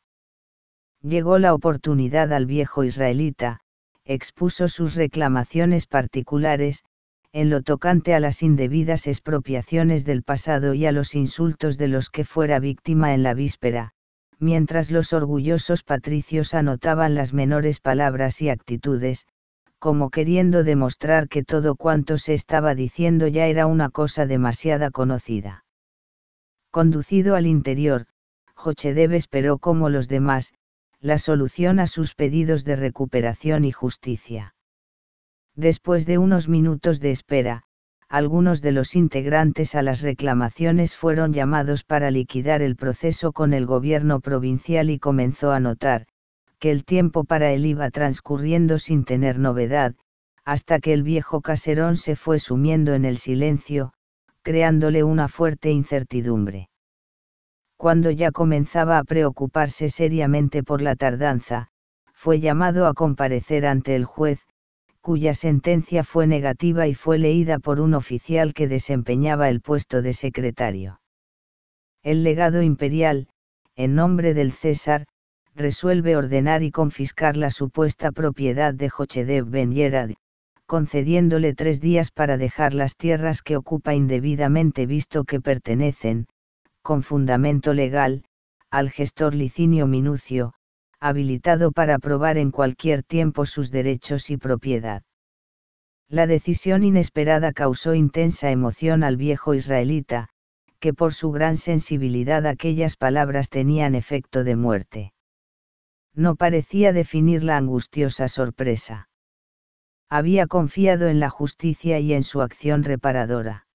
Llegó la oportunidad al viejo israelita, expuso sus reclamaciones particulares, en lo tocante a las indebidas expropiaciones del pasado y a los insultos de los que fuera víctima en la víspera, mientras los orgullosos patricios anotaban las menores palabras y actitudes, como queriendo demostrar que todo cuanto se estaba diciendo ya era una cosa demasiada conocida. Conducido al interior, Jochedev esperó como los demás, la solución a sus pedidos de recuperación y justicia. Después de unos minutos de espera, algunos de los integrantes a las reclamaciones fueron llamados para liquidar el proceso con el gobierno provincial y comenzó a notar, que el tiempo para él iba transcurriendo sin tener novedad, hasta que el viejo caserón se fue sumiendo en el silencio, creándole una fuerte incertidumbre. Cuando ya comenzaba a preocuparse seriamente por la tardanza, fue llamado a comparecer ante el juez, cuya sentencia fue negativa y fue leída por un oficial que desempeñaba el puesto de secretario. El legado imperial, en nombre del César, resuelve ordenar y confiscar la supuesta propiedad de Jochedev Ben Yerad, concediéndole tres días para dejar las tierras que ocupa indebidamente visto que pertenecen, con fundamento legal, al gestor Licinio Minucio, habilitado para probar en cualquier tiempo sus derechos y propiedad. La decisión inesperada causó intensa emoción al viejo israelita, que por su gran sensibilidad aquellas palabras tenían efecto de muerte. No parecía definir la angustiosa sorpresa. Había confiado en la justicia y en su acción reparadora.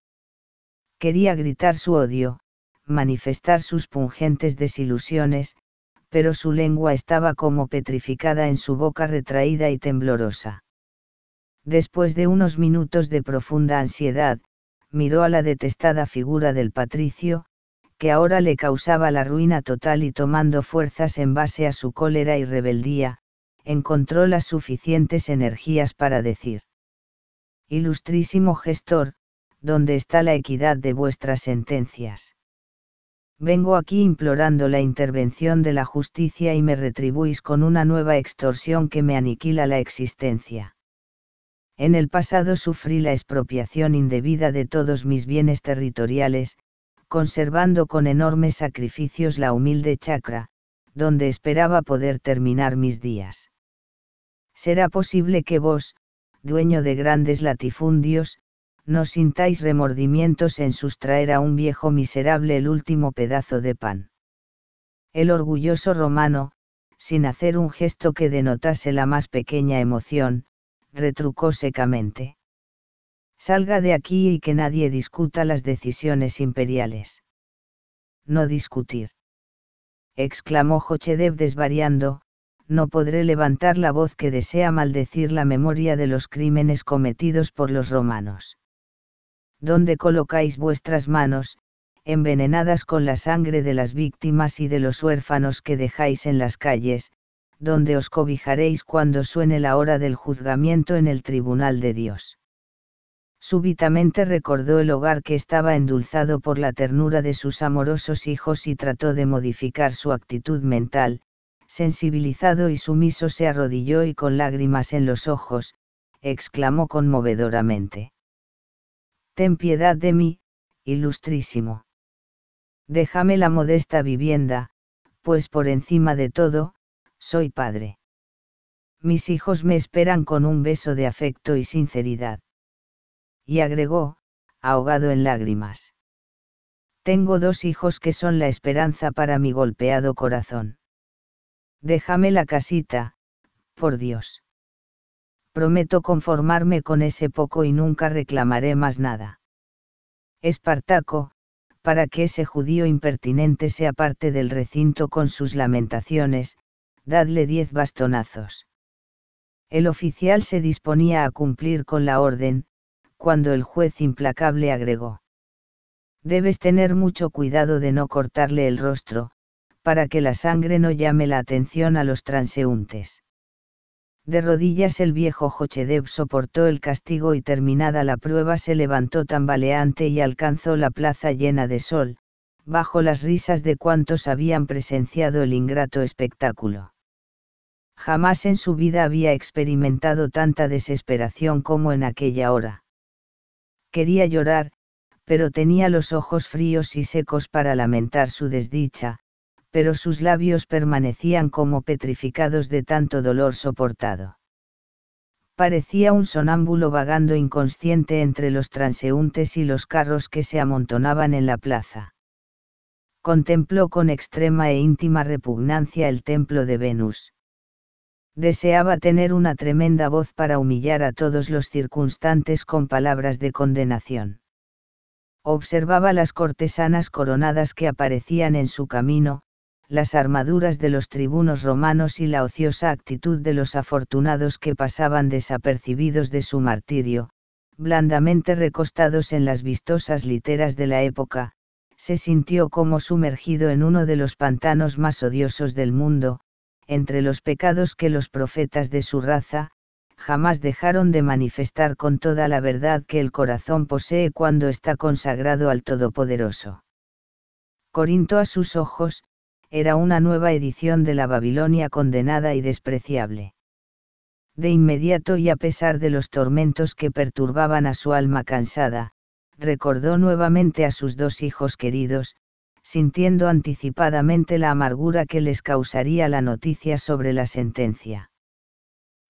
Quería gritar su odio, manifestar sus pungentes desilusiones, pero su lengua estaba como petrificada en su boca retraída y temblorosa. Después de unos minutos de profunda ansiedad, miró a la detestada figura del patricio, que ahora le causaba la ruina total y tomando fuerzas en base a su cólera y rebeldía, encontró las suficientes energías para decir. Ilustrísimo gestor, ¿dónde está la equidad de vuestras sentencias? vengo aquí implorando la intervención de la justicia y me retribuís con una nueva extorsión que me aniquila la existencia. En el pasado sufrí la expropiación indebida de todos mis bienes territoriales, conservando con enormes sacrificios la humilde chacra, donde esperaba poder terminar mis días. Será posible que vos, dueño de grandes latifundios, no sintáis remordimientos en sustraer a un viejo miserable el último pedazo de pan. El orgulloso romano, sin hacer un gesto que denotase la más pequeña emoción, retrucó secamente. Salga de aquí y que nadie discuta las decisiones imperiales. No discutir. exclamó Jochedev desvariando, no podré levantar la voz que desea maldecir la memoria de los crímenes cometidos por los romanos donde colocáis vuestras manos, envenenadas con la sangre de las víctimas y de los huérfanos que dejáis en las calles, donde os cobijaréis cuando suene la hora del juzgamiento en el tribunal de Dios. Súbitamente recordó el hogar que estaba endulzado por la ternura de sus amorosos hijos y trató de modificar su actitud mental, sensibilizado y sumiso se arrodilló y con lágrimas en los ojos, exclamó conmovedoramente ten piedad de mí, ilustrísimo. Déjame la modesta vivienda, pues por encima de todo, soy padre. Mis hijos me esperan con un beso de afecto y sinceridad. Y agregó, ahogado en lágrimas. Tengo dos hijos que son la esperanza para mi golpeado corazón. Déjame la casita, por Dios prometo conformarme con ese poco y nunca reclamaré más nada. Espartaco, para que ese judío impertinente sea parte del recinto con sus lamentaciones, dadle diez bastonazos. El oficial se disponía a cumplir con la orden, cuando el juez implacable agregó. Debes tener mucho cuidado de no cortarle el rostro, para que la sangre no llame la atención a los transeúntes. De rodillas el viejo Jochedev soportó el castigo y terminada la prueba se levantó tambaleante y alcanzó la plaza llena de sol, bajo las risas de cuantos habían presenciado el ingrato espectáculo. Jamás en su vida había experimentado tanta desesperación como en aquella hora. Quería llorar, pero tenía los ojos fríos y secos para lamentar su desdicha, pero sus labios permanecían como petrificados de tanto dolor soportado. Parecía un sonámbulo vagando inconsciente entre los transeúntes y los carros que se amontonaban en la plaza. Contempló con extrema e íntima repugnancia el templo de Venus. Deseaba tener una tremenda voz para humillar a todos los circunstantes con palabras de condenación observaba las cortesanas coronadas que aparecían en su camino, las armaduras de los tribunos romanos y la ociosa actitud de los afortunados que pasaban desapercibidos de su martirio, blandamente recostados en las vistosas literas de la época, se sintió como sumergido en uno de los pantanos más odiosos del mundo, entre los pecados que los profetas de su raza, jamás dejaron de manifestar con toda la verdad que el corazón posee cuando está consagrado al Todopoderoso. Corinto a sus ojos, era una nueva edición de la Babilonia condenada y despreciable. De inmediato y a pesar de los tormentos que perturbaban a su alma cansada, recordó nuevamente a sus dos hijos queridos, sintiendo anticipadamente la amargura que les causaría la noticia sobre la sentencia.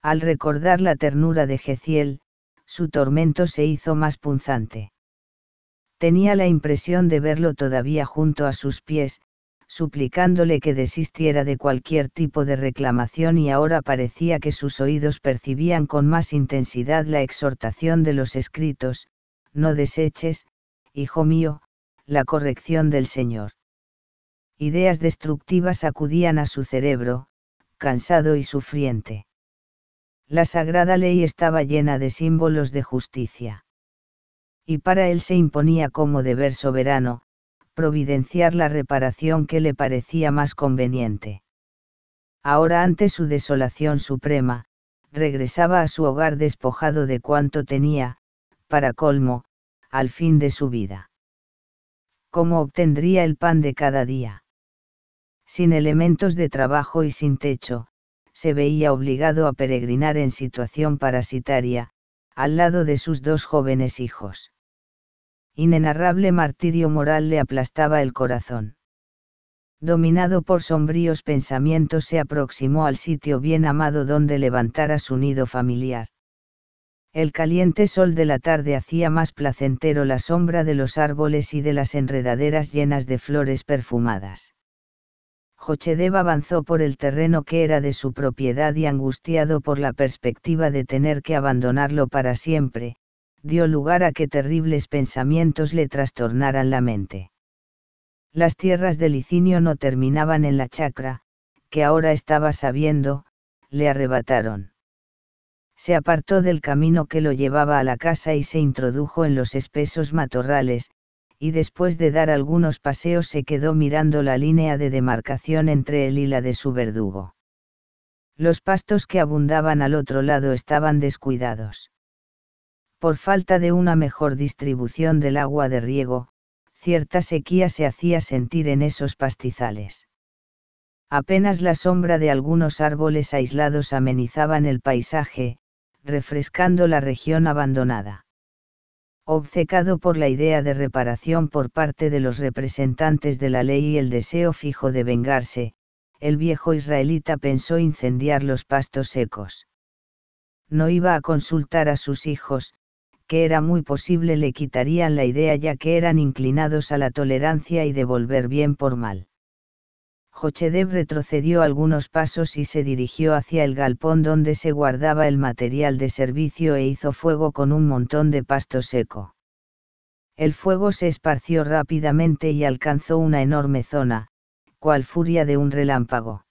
Al recordar la ternura de Geciel, su tormento se hizo más punzante. Tenía la impresión de verlo todavía junto a sus pies, suplicándole que desistiera de cualquier tipo de reclamación y ahora parecía que sus oídos percibían con más intensidad la exhortación de los escritos, no deseches, hijo mío, la corrección del Señor. Ideas destructivas acudían a su cerebro, cansado y sufriente. La sagrada ley estaba llena de símbolos de justicia. Y para él se imponía como deber soberano, providenciar la reparación que le parecía más conveniente. Ahora ante su desolación suprema, regresaba a su hogar despojado de cuanto tenía, para colmo, al fin de su vida. ¿Cómo obtendría el pan de cada día? Sin elementos de trabajo y sin techo, se veía obligado a peregrinar en situación parasitaria, al lado de sus dos jóvenes hijos inenarrable martirio moral le aplastaba el corazón. Dominado por sombríos pensamientos se aproximó al sitio bien amado donde levantara su nido familiar. El caliente sol de la tarde hacía más placentero la sombra de los árboles y de las enredaderas llenas de flores perfumadas. Jochedev avanzó por el terreno que era de su propiedad y angustiado por la perspectiva de tener que abandonarlo para siempre, dio lugar a que terribles pensamientos le trastornaran la mente. Las tierras de Licinio no terminaban en la chacra, que ahora estaba sabiendo, le arrebataron. Se apartó del camino que lo llevaba a la casa y se introdujo en los espesos matorrales, y después de dar algunos paseos se quedó mirando la línea de demarcación entre él y la de su verdugo. Los pastos que abundaban al otro lado estaban descuidados por falta de una mejor distribución del agua de riego, cierta sequía se hacía sentir en esos pastizales. Apenas la sombra de algunos árboles aislados amenizaban el paisaje, refrescando la región abandonada. Obcecado por la idea de reparación por parte de los representantes de la ley y el deseo fijo de vengarse, el viejo israelita pensó incendiar los pastos secos. No iba a consultar a sus hijos, que era muy posible le quitarían la idea ya que eran inclinados a la tolerancia y de volver bien por mal. Jochedev retrocedió algunos pasos y se dirigió hacia el galpón donde se guardaba el material de servicio e hizo fuego con un montón de pasto seco. El fuego se esparció rápidamente y alcanzó una enorme zona, cual furia de un relámpago.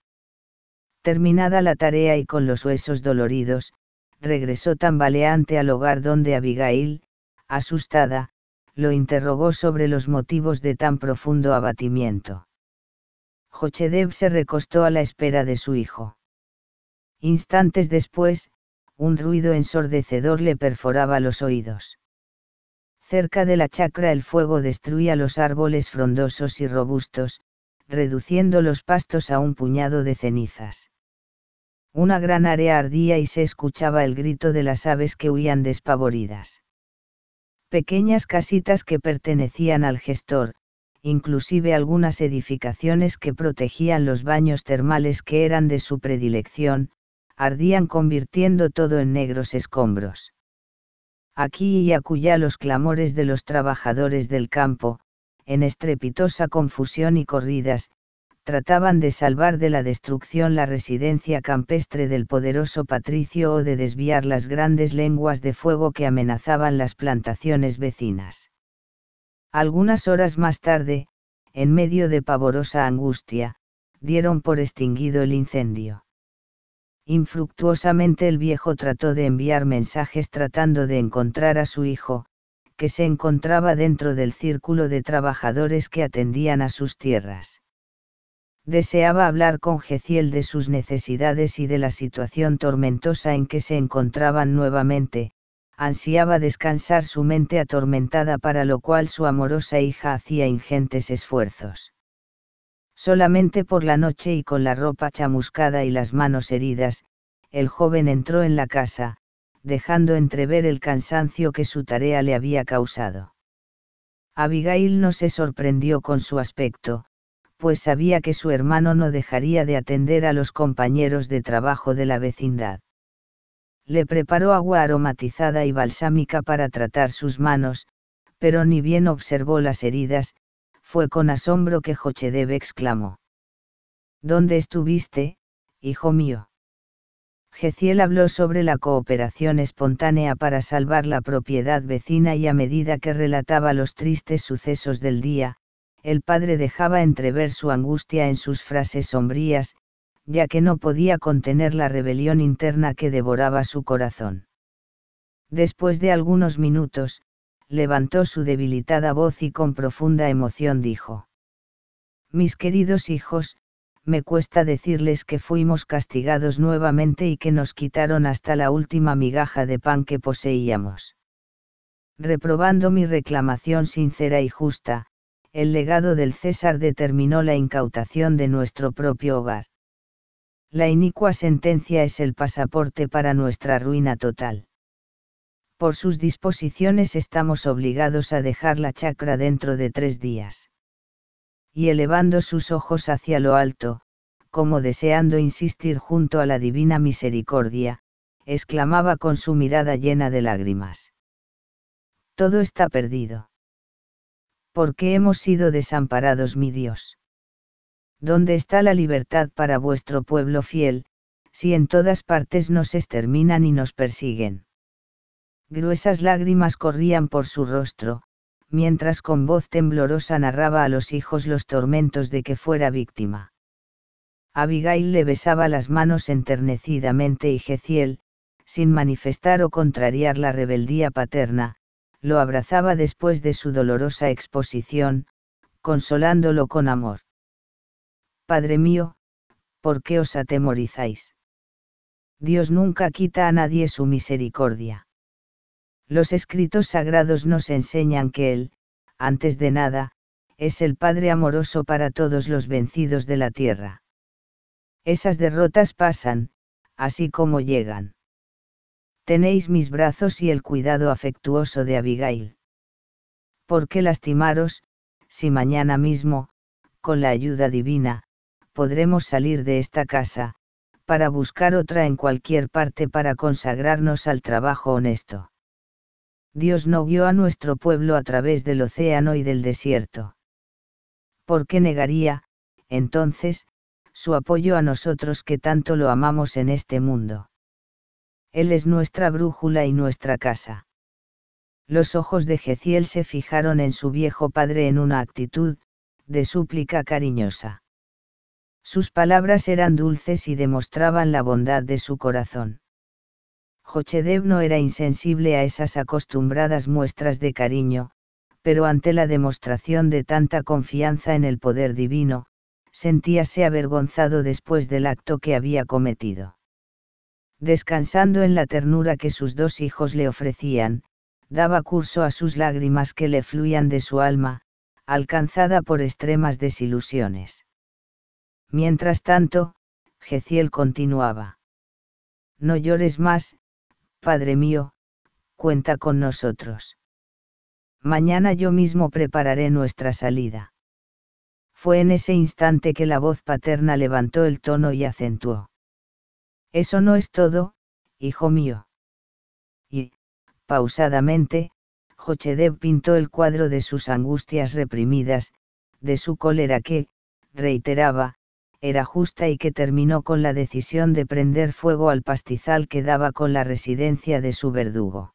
Terminada la tarea y con los huesos doloridos, regresó tambaleante al hogar donde Abigail, asustada, lo interrogó sobre los motivos de tan profundo abatimiento. Jochedeb se recostó a la espera de su hijo. Instantes después, un ruido ensordecedor le perforaba los oídos. Cerca de la chacra el fuego destruía los árboles frondosos y robustos, reduciendo los pastos a un puñado de cenizas. Una gran área ardía y se escuchaba el grito de las aves que huían despavoridas. Pequeñas casitas que pertenecían al gestor, inclusive algunas edificaciones que protegían los baños termales que eran de su predilección, ardían convirtiendo todo en negros escombros. Aquí y acullá los clamores de los trabajadores del campo, en estrepitosa confusión y corridas, trataban de salvar de la destrucción la residencia campestre del poderoso patricio o de desviar las grandes lenguas de fuego que amenazaban las plantaciones vecinas. Algunas horas más tarde, en medio de pavorosa angustia, dieron por extinguido el incendio. Infructuosamente el viejo trató de enviar mensajes tratando de encontrar a su hijo, que se encontraba dentro del círculo de trabajadores que atendían a sus tierras deseaba hablar con Geciel de sus necesidades y de la situación tormentosa en que se encontraban nuevamente, ansiaba descansar su mente atormentada para lo cual su amorosa hija hacía ingentes esfuerzos. Solamente por la noche y con la ropa chamuscada y las manos heridas, el joven entró en la casa, dejando entrever el cansancio que su tarea le había causado. Abigail no se sorprendió con su aspecto, pues sabía que su hermano no dejaría de atender a los compañeros de trabajo de la vecindad. Le preparó agua aromatizada y balsámica para tratar sus manos, pero ni bien observó las heridas, fue con asombro que Jochedeb exclamó. ¿Dónde estuviste, hijo mío? Geciel habló sobre la cooperación espontánea para salvar la propiedad vecina y a medida que relataba los tristes sucesos del día, el padre dejaba entrever su angustia en sus frases sombrías, ya que no podía contener la rebelión interna que devoraba su corazón. Después de algunos minutos, levantó su debilitada voz y con profunda emoción dijo. Mis queridos hijos, me cuesta decirles que fuimos castigados nuevamente y que nos quitaron hasta la última migaja de pan que poseíamos. Reprobando mi reclamación sincera y justa, el legado del César determinó la incautación de nuestro propio hogar. La inicua sentencia es el pasaporte para nuestra ruina total. Por sus disposiciones estamos obligados a dejar la chacra dentro de tres días. Y elevando sus ojos hacia lo alto, como deseando insistir junto a la divina misericordia, exclamaba con su mirada llena de lágrimas. Todo está perdido. ¿por qué hemos sido desamparados, mi Dios. ¿Dónde está la libertad para vuestro pueblo fiel, si en todas partes nos exterminan y nos persiguen? Gruesas lágrimas corrían por su rostro, mientras con voz temblorosa narraba a los hijos los tormentos de que fuera víctima. Abigail le besaba las manos enternecidamente y Jeciel, sin manifestar o contrariar la rebeldía paterna, lo abrazaba después de su dolorosa exposición, consolándolo con amor. Padre mío, ¿por qué os atemorizáis? Dios nunca quita a nadie su misericordia. Los escritos sagrados nos enseñan que Él, antes de nada, es el Padre amoroso para todos los vencidos de la tierra. Esas derrotas pasan, así como llegan tenéis mis brazos y el cuidado afectuoso de Abigail. ¿Por qué lastimaros, si mañana mismo, con la ayuda divina, podremos salir de esta casa, para buscar otra en cualquier parte para consagrarnos al trabajo honesto? Dios no guió a nuestro pueblo a través del océano y del desierto. ¿Por qué negaría, entonces, su apoyo a nosotros que tanto lo amamos en este mundo? Él es nuestra brújula y nuestra casa. Los ojos de Geciel se fijaron en su viejo padre en una actitud, de súplica cariñosa. Sus palabras eran dulces y demostraban la bondad de su corazón. Jochedev no era insensible a esas acostumbradas muestras de cariño, pero ante la demostración de tanta confianza en el poder divino, sentíase avergonzado después del acto que había cometido descansando en la ternura que sus dos hijos le ofrecían, daba curso a sus lágrimas que le fluían de su alma, alcanzada por extremas desilusiones. Mientras tanto, Geciel continuaba. No llores más, Padre mío, cuenta con nosotros. Mañana yo mismo prepararé nuestra salida. Fue en ese instante que la voz paterna levantó el tono y acentuó. Eso no es todo, hijo mío. Y, pausadamente, Jochedev pintó el cuadro de sus angustias reprimidas, de su cólera que, reiteraba, era justa y que terminó con la decisión de prender fuego al pastizal que daba con la residencia de su verdugo.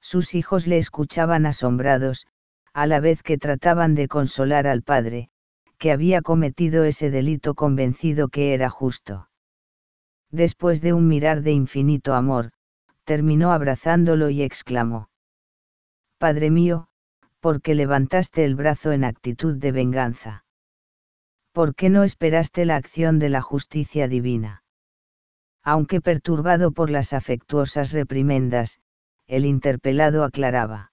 Sus hijos le escuchaban asombrados, a la vez que trataban de consolar al padre, que había cometido ese delito convencido que era justo después de un mirar de infinito amor, terminó abrazándolo y exclamó. Padre mío, ¿por qué levantaste el brazo en actitud de venganza? ¿Por qué no esperaste la acción de la justicia divina? Aunque perturbado por las afectuosas reprimendas, el interpelado aclaraba.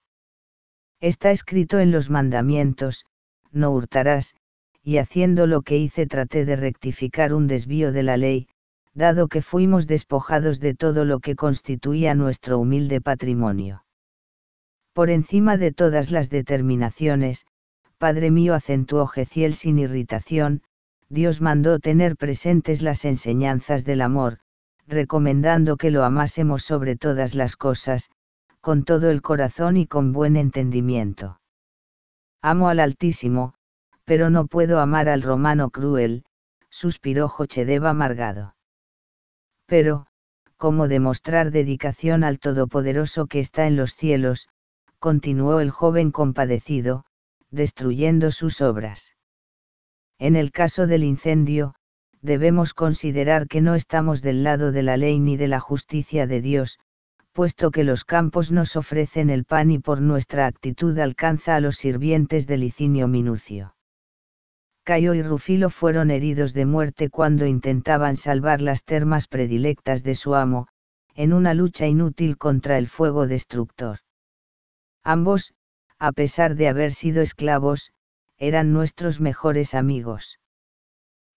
Está escrito en los mandamientos, no hurtarás, y haciendo lo que hice traté de rectificar un desvío de la ley, dado que fuimos despojados de todo lo que constituía nuestro humilde patrimonio. Por encima de todas las determinaciones, Padre mío acentuó Geciel sin irritación, Dios mandó tener presentes las enseñanzas del amor, recomendando que lo amásemos sobre todas las cosas, con todo el corazón y con buen entendimiento. Amo al Altísimo, pero no puedo amar al romano cruel, suspiró Jochedeva amargado pero, como demostrar dedicación al Todopoderoso que está en los cielos? continuó el joven compadecido, destruyendo sus obras. En el caso del incendio, debemos considerar que no estamos del lado de la ley ni de la justicia de Dios, puesto que los campos nos ofrecen el pan y por nuestra actitud alcanza a los sirvientes de Licinio Minucio. Cayo y Rufilo fueron heridos de muerte cuando intentaban salvar las termas predilectas de su amo, en una lucha inútil contra el fuego destructor. Ambos, a pesar de haber sido esclavos, eran nuestros mejores amigos.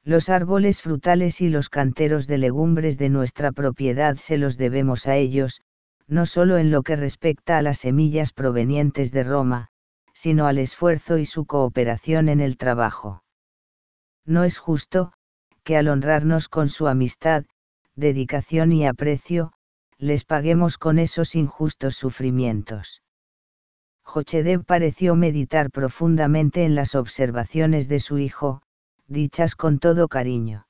Los árboles frutales y los canteros de legumbres de nuestra propiedad se los debemos a ellos, no solo en lo que respecta a las semillas provenientes de Roma, sino al esfuerzo y su cooperación en el trabajo no es justo, que al honrarnos con su amistad, dedicación y aprecio, les paguemos con esos injustos sufrimientos. Jochedeb pareció meditar profundamente en las observaciones de su hijo, dichas con todo cariño.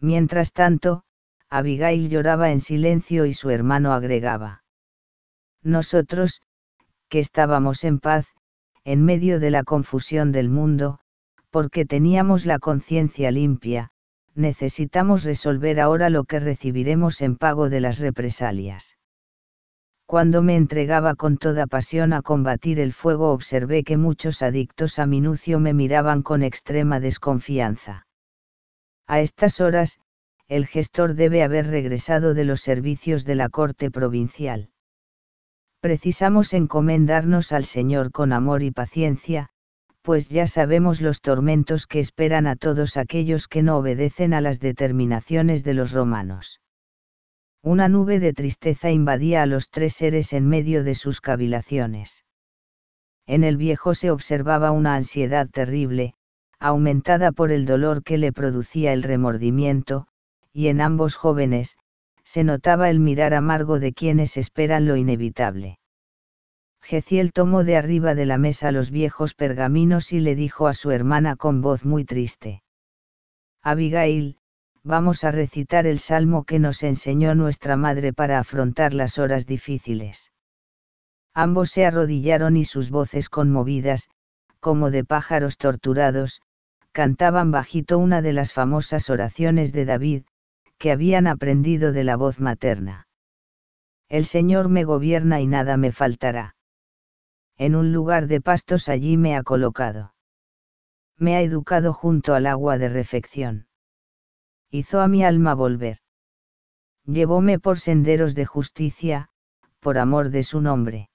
Mientras tanto, Abigail lloraba en silencio y su hermano agregaba. Nosotros, que estábamos en paz, en medio de la confusión del mundo, porque teníamos la conciencia limpia, necesitamos resolver ahora lo que recibiremos en pago de las represalias. Cuando me entregaba con toda pasión a combatir el fuego observé que muchos adictos a minucio me miraban con extrema desconfianza. A estas horas, el gestor debe haber regresado de los servicios de la Corte Provincial. Precisamos encomendarnos al Señor con amor y paciencia, pues ya sabemos los tormentos que esperan a todos aquellos que no obedecen a las determinaciones de los romanos. Una nube de tristeza invadía a los tres seres en medio de sus cavilaciones. En el viejo se observaba una ansiedad terrible, aumentada por el dolor que le producía el remordimiento, y en ambos jóvenes, se notaba el mirar amargo de quienes esperan lo inevitable. Jeciel tomó de arriba de la mesa los viejos pergaminos y le dijo a su hermana con voz muy triste. Abigail, vamos a recitar el salmo que nos enseñó nuestra madre para afrontar las horas difíciles. Ambos se arrodillaron y sus voces conmovidas, como de pájaros torturados, cantaban bajito una de las famosas oraciones de David, que habían aprendido de la voz materna. El Señor me gobierna y nada me faltará en un lugar de pastos allí me ha colocado. Me ha educado junto al agua de refección. Hizo a mi alma volver. Llevóme por senderos de justicia, por amor de su nombre.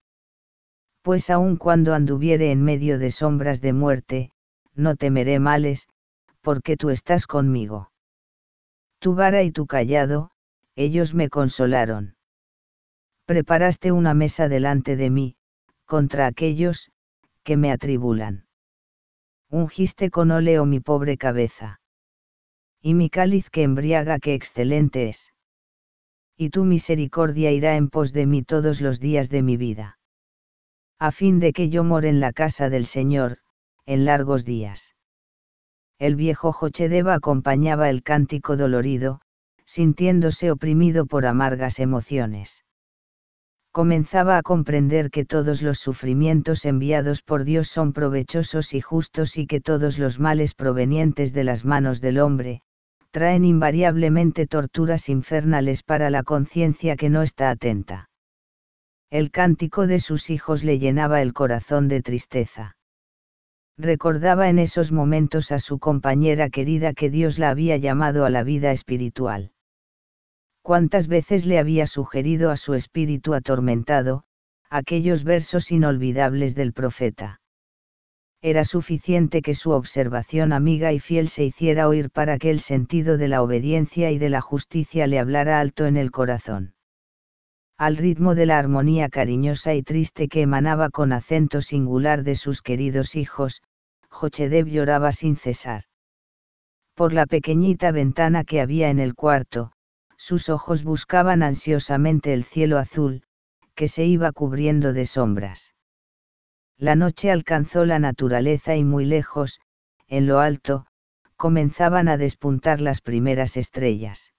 Pues aun cuando anduviere en medio de sombras de muerte, no temeré males, porque tú estás conmigo. Tu vara y tu callado, ellos me consolaron. Preparaste una mesa delante de mí, contra aquellos, que me atribulan. Ungiste con óleo mi pobre cabeza. Y mi cáliz que embriaga que excelente es. Y tu misericordia irá en pos de mí todos los días de mi vida. A fin de que yo more en la casa del Señor, en largos días. El viejo Jochedeva acompañaba el cántico dolorido, sintiéndose oprimido por amargas emociones comenzaba a comprender que todos los sufrimientos enviados por Dios son provechosos y justos y que todos los males provenientes de las manos del hombre, traen invariablemente torturas infernales para la conciencia que no está atenta. El cántico de sus hijos le llenaba el corazón de tristeza. Recordaba en esos momentos a su compañera querida que Dios la había llamado a la vida espiritual cuántas veces le había sugerido a su espíritu atormentado, aquellos versos inolvidables del profeta. Era suficiente que su observación amiga y fiel se hiciera oír para que el sentido de la obediencia y de la justicia le hablara alto en el corazón. Al ritmo de la armonía cariñosa y triste que emanaba con acento singular de sus queridos hijos, Jochedev lloraba sin cesar. Por la pequeñita ventana que había en el cuarto, sus ojos buscaban ansiosamente el cielo azul, que se iba cubriendo de sombras. La noche alcanzó la naturaleza y muy lejos, en lo alto, comenzaban a despuntar las primeras estrellas.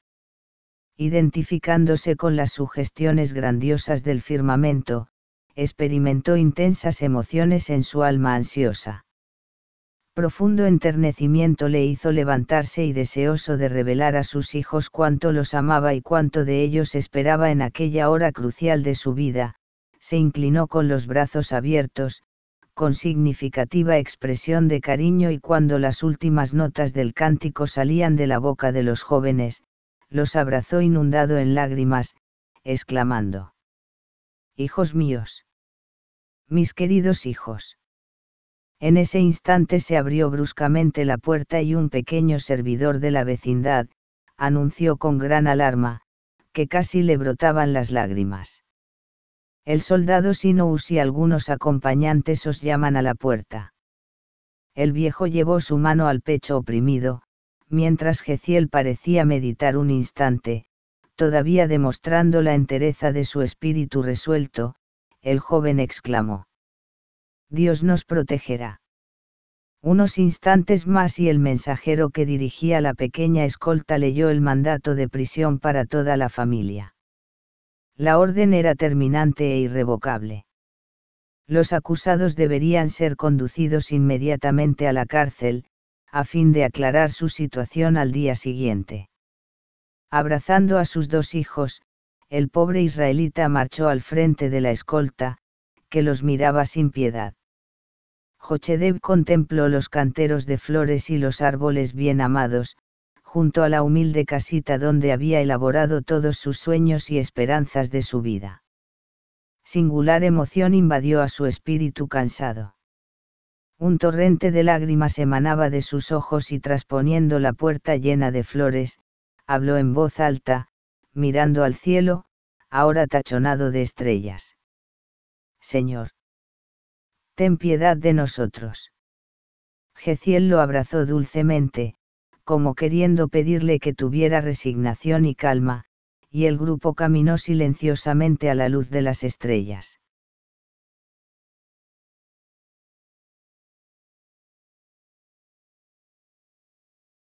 Identificándose con las sugestiones grandiosas del firmamento, experimentó intensas emociones en su alma ansiosa profundo enternecimiento le hizo levantarse y deseoso de revelar a sus hijos cuánto los amaba y cuánto de ellos esperaba en aquella hora crucial de su vida, se inclinó con los brazos abiertos, con significativa expresión de cariño y cuando las últimas notas del cántico salían de la boca de los jóvenes, los abrazó inundado en lágrimas, exclamando. Hijos míos. Mis queridos hijos. En ese instante se abrió bruscamente la puerta y un pequeño servidor de la vecindad, anunció con gran alarma, que casi le brotaban las lágrimas. El soldado Sinous y algunos acompañantes os llaman a la puerta. El viejo llevó su mano al pecho oprimido, mientras Geciel parecía meditar un instante, todavía demostrando la entereza de su espíritu resuelto, el joven exclamó. Dios nos protegerá. Unos instantes más y el mensajero que dirigía la pequeña escolta leyó el mandato de prisión para toda la familia. La orden era terminante e irrevocable. Los acusados deberían ser conducidos inmediatamente a la cárcel, a fin de aclarar su situación al día siguiente. Abrazando a sus dos hijos, el pobre israelita marchó al frente de la escolta, que los miraba sin piedad. Jochedev contempló los canteros de flores y los árboles bien amados, junto a la humilde casita donde había elaborado todos sus sueños y esperanzas de su vida. Singular emoción invadió a su espíritu cansado. Un torrente de lágrimas emanaba de sus ojos y trasponiendo la puerta llena de flores, habló en voz alta, mirando al cielo, ahora tachonado de estrellas. Señor ten piedad de nosotros. Jeciel lo abrazó dulcemente, como queriendo pedirle que tuviera resignación y calma, y el grupo caminó silenciosamente a la luz de las estrellas.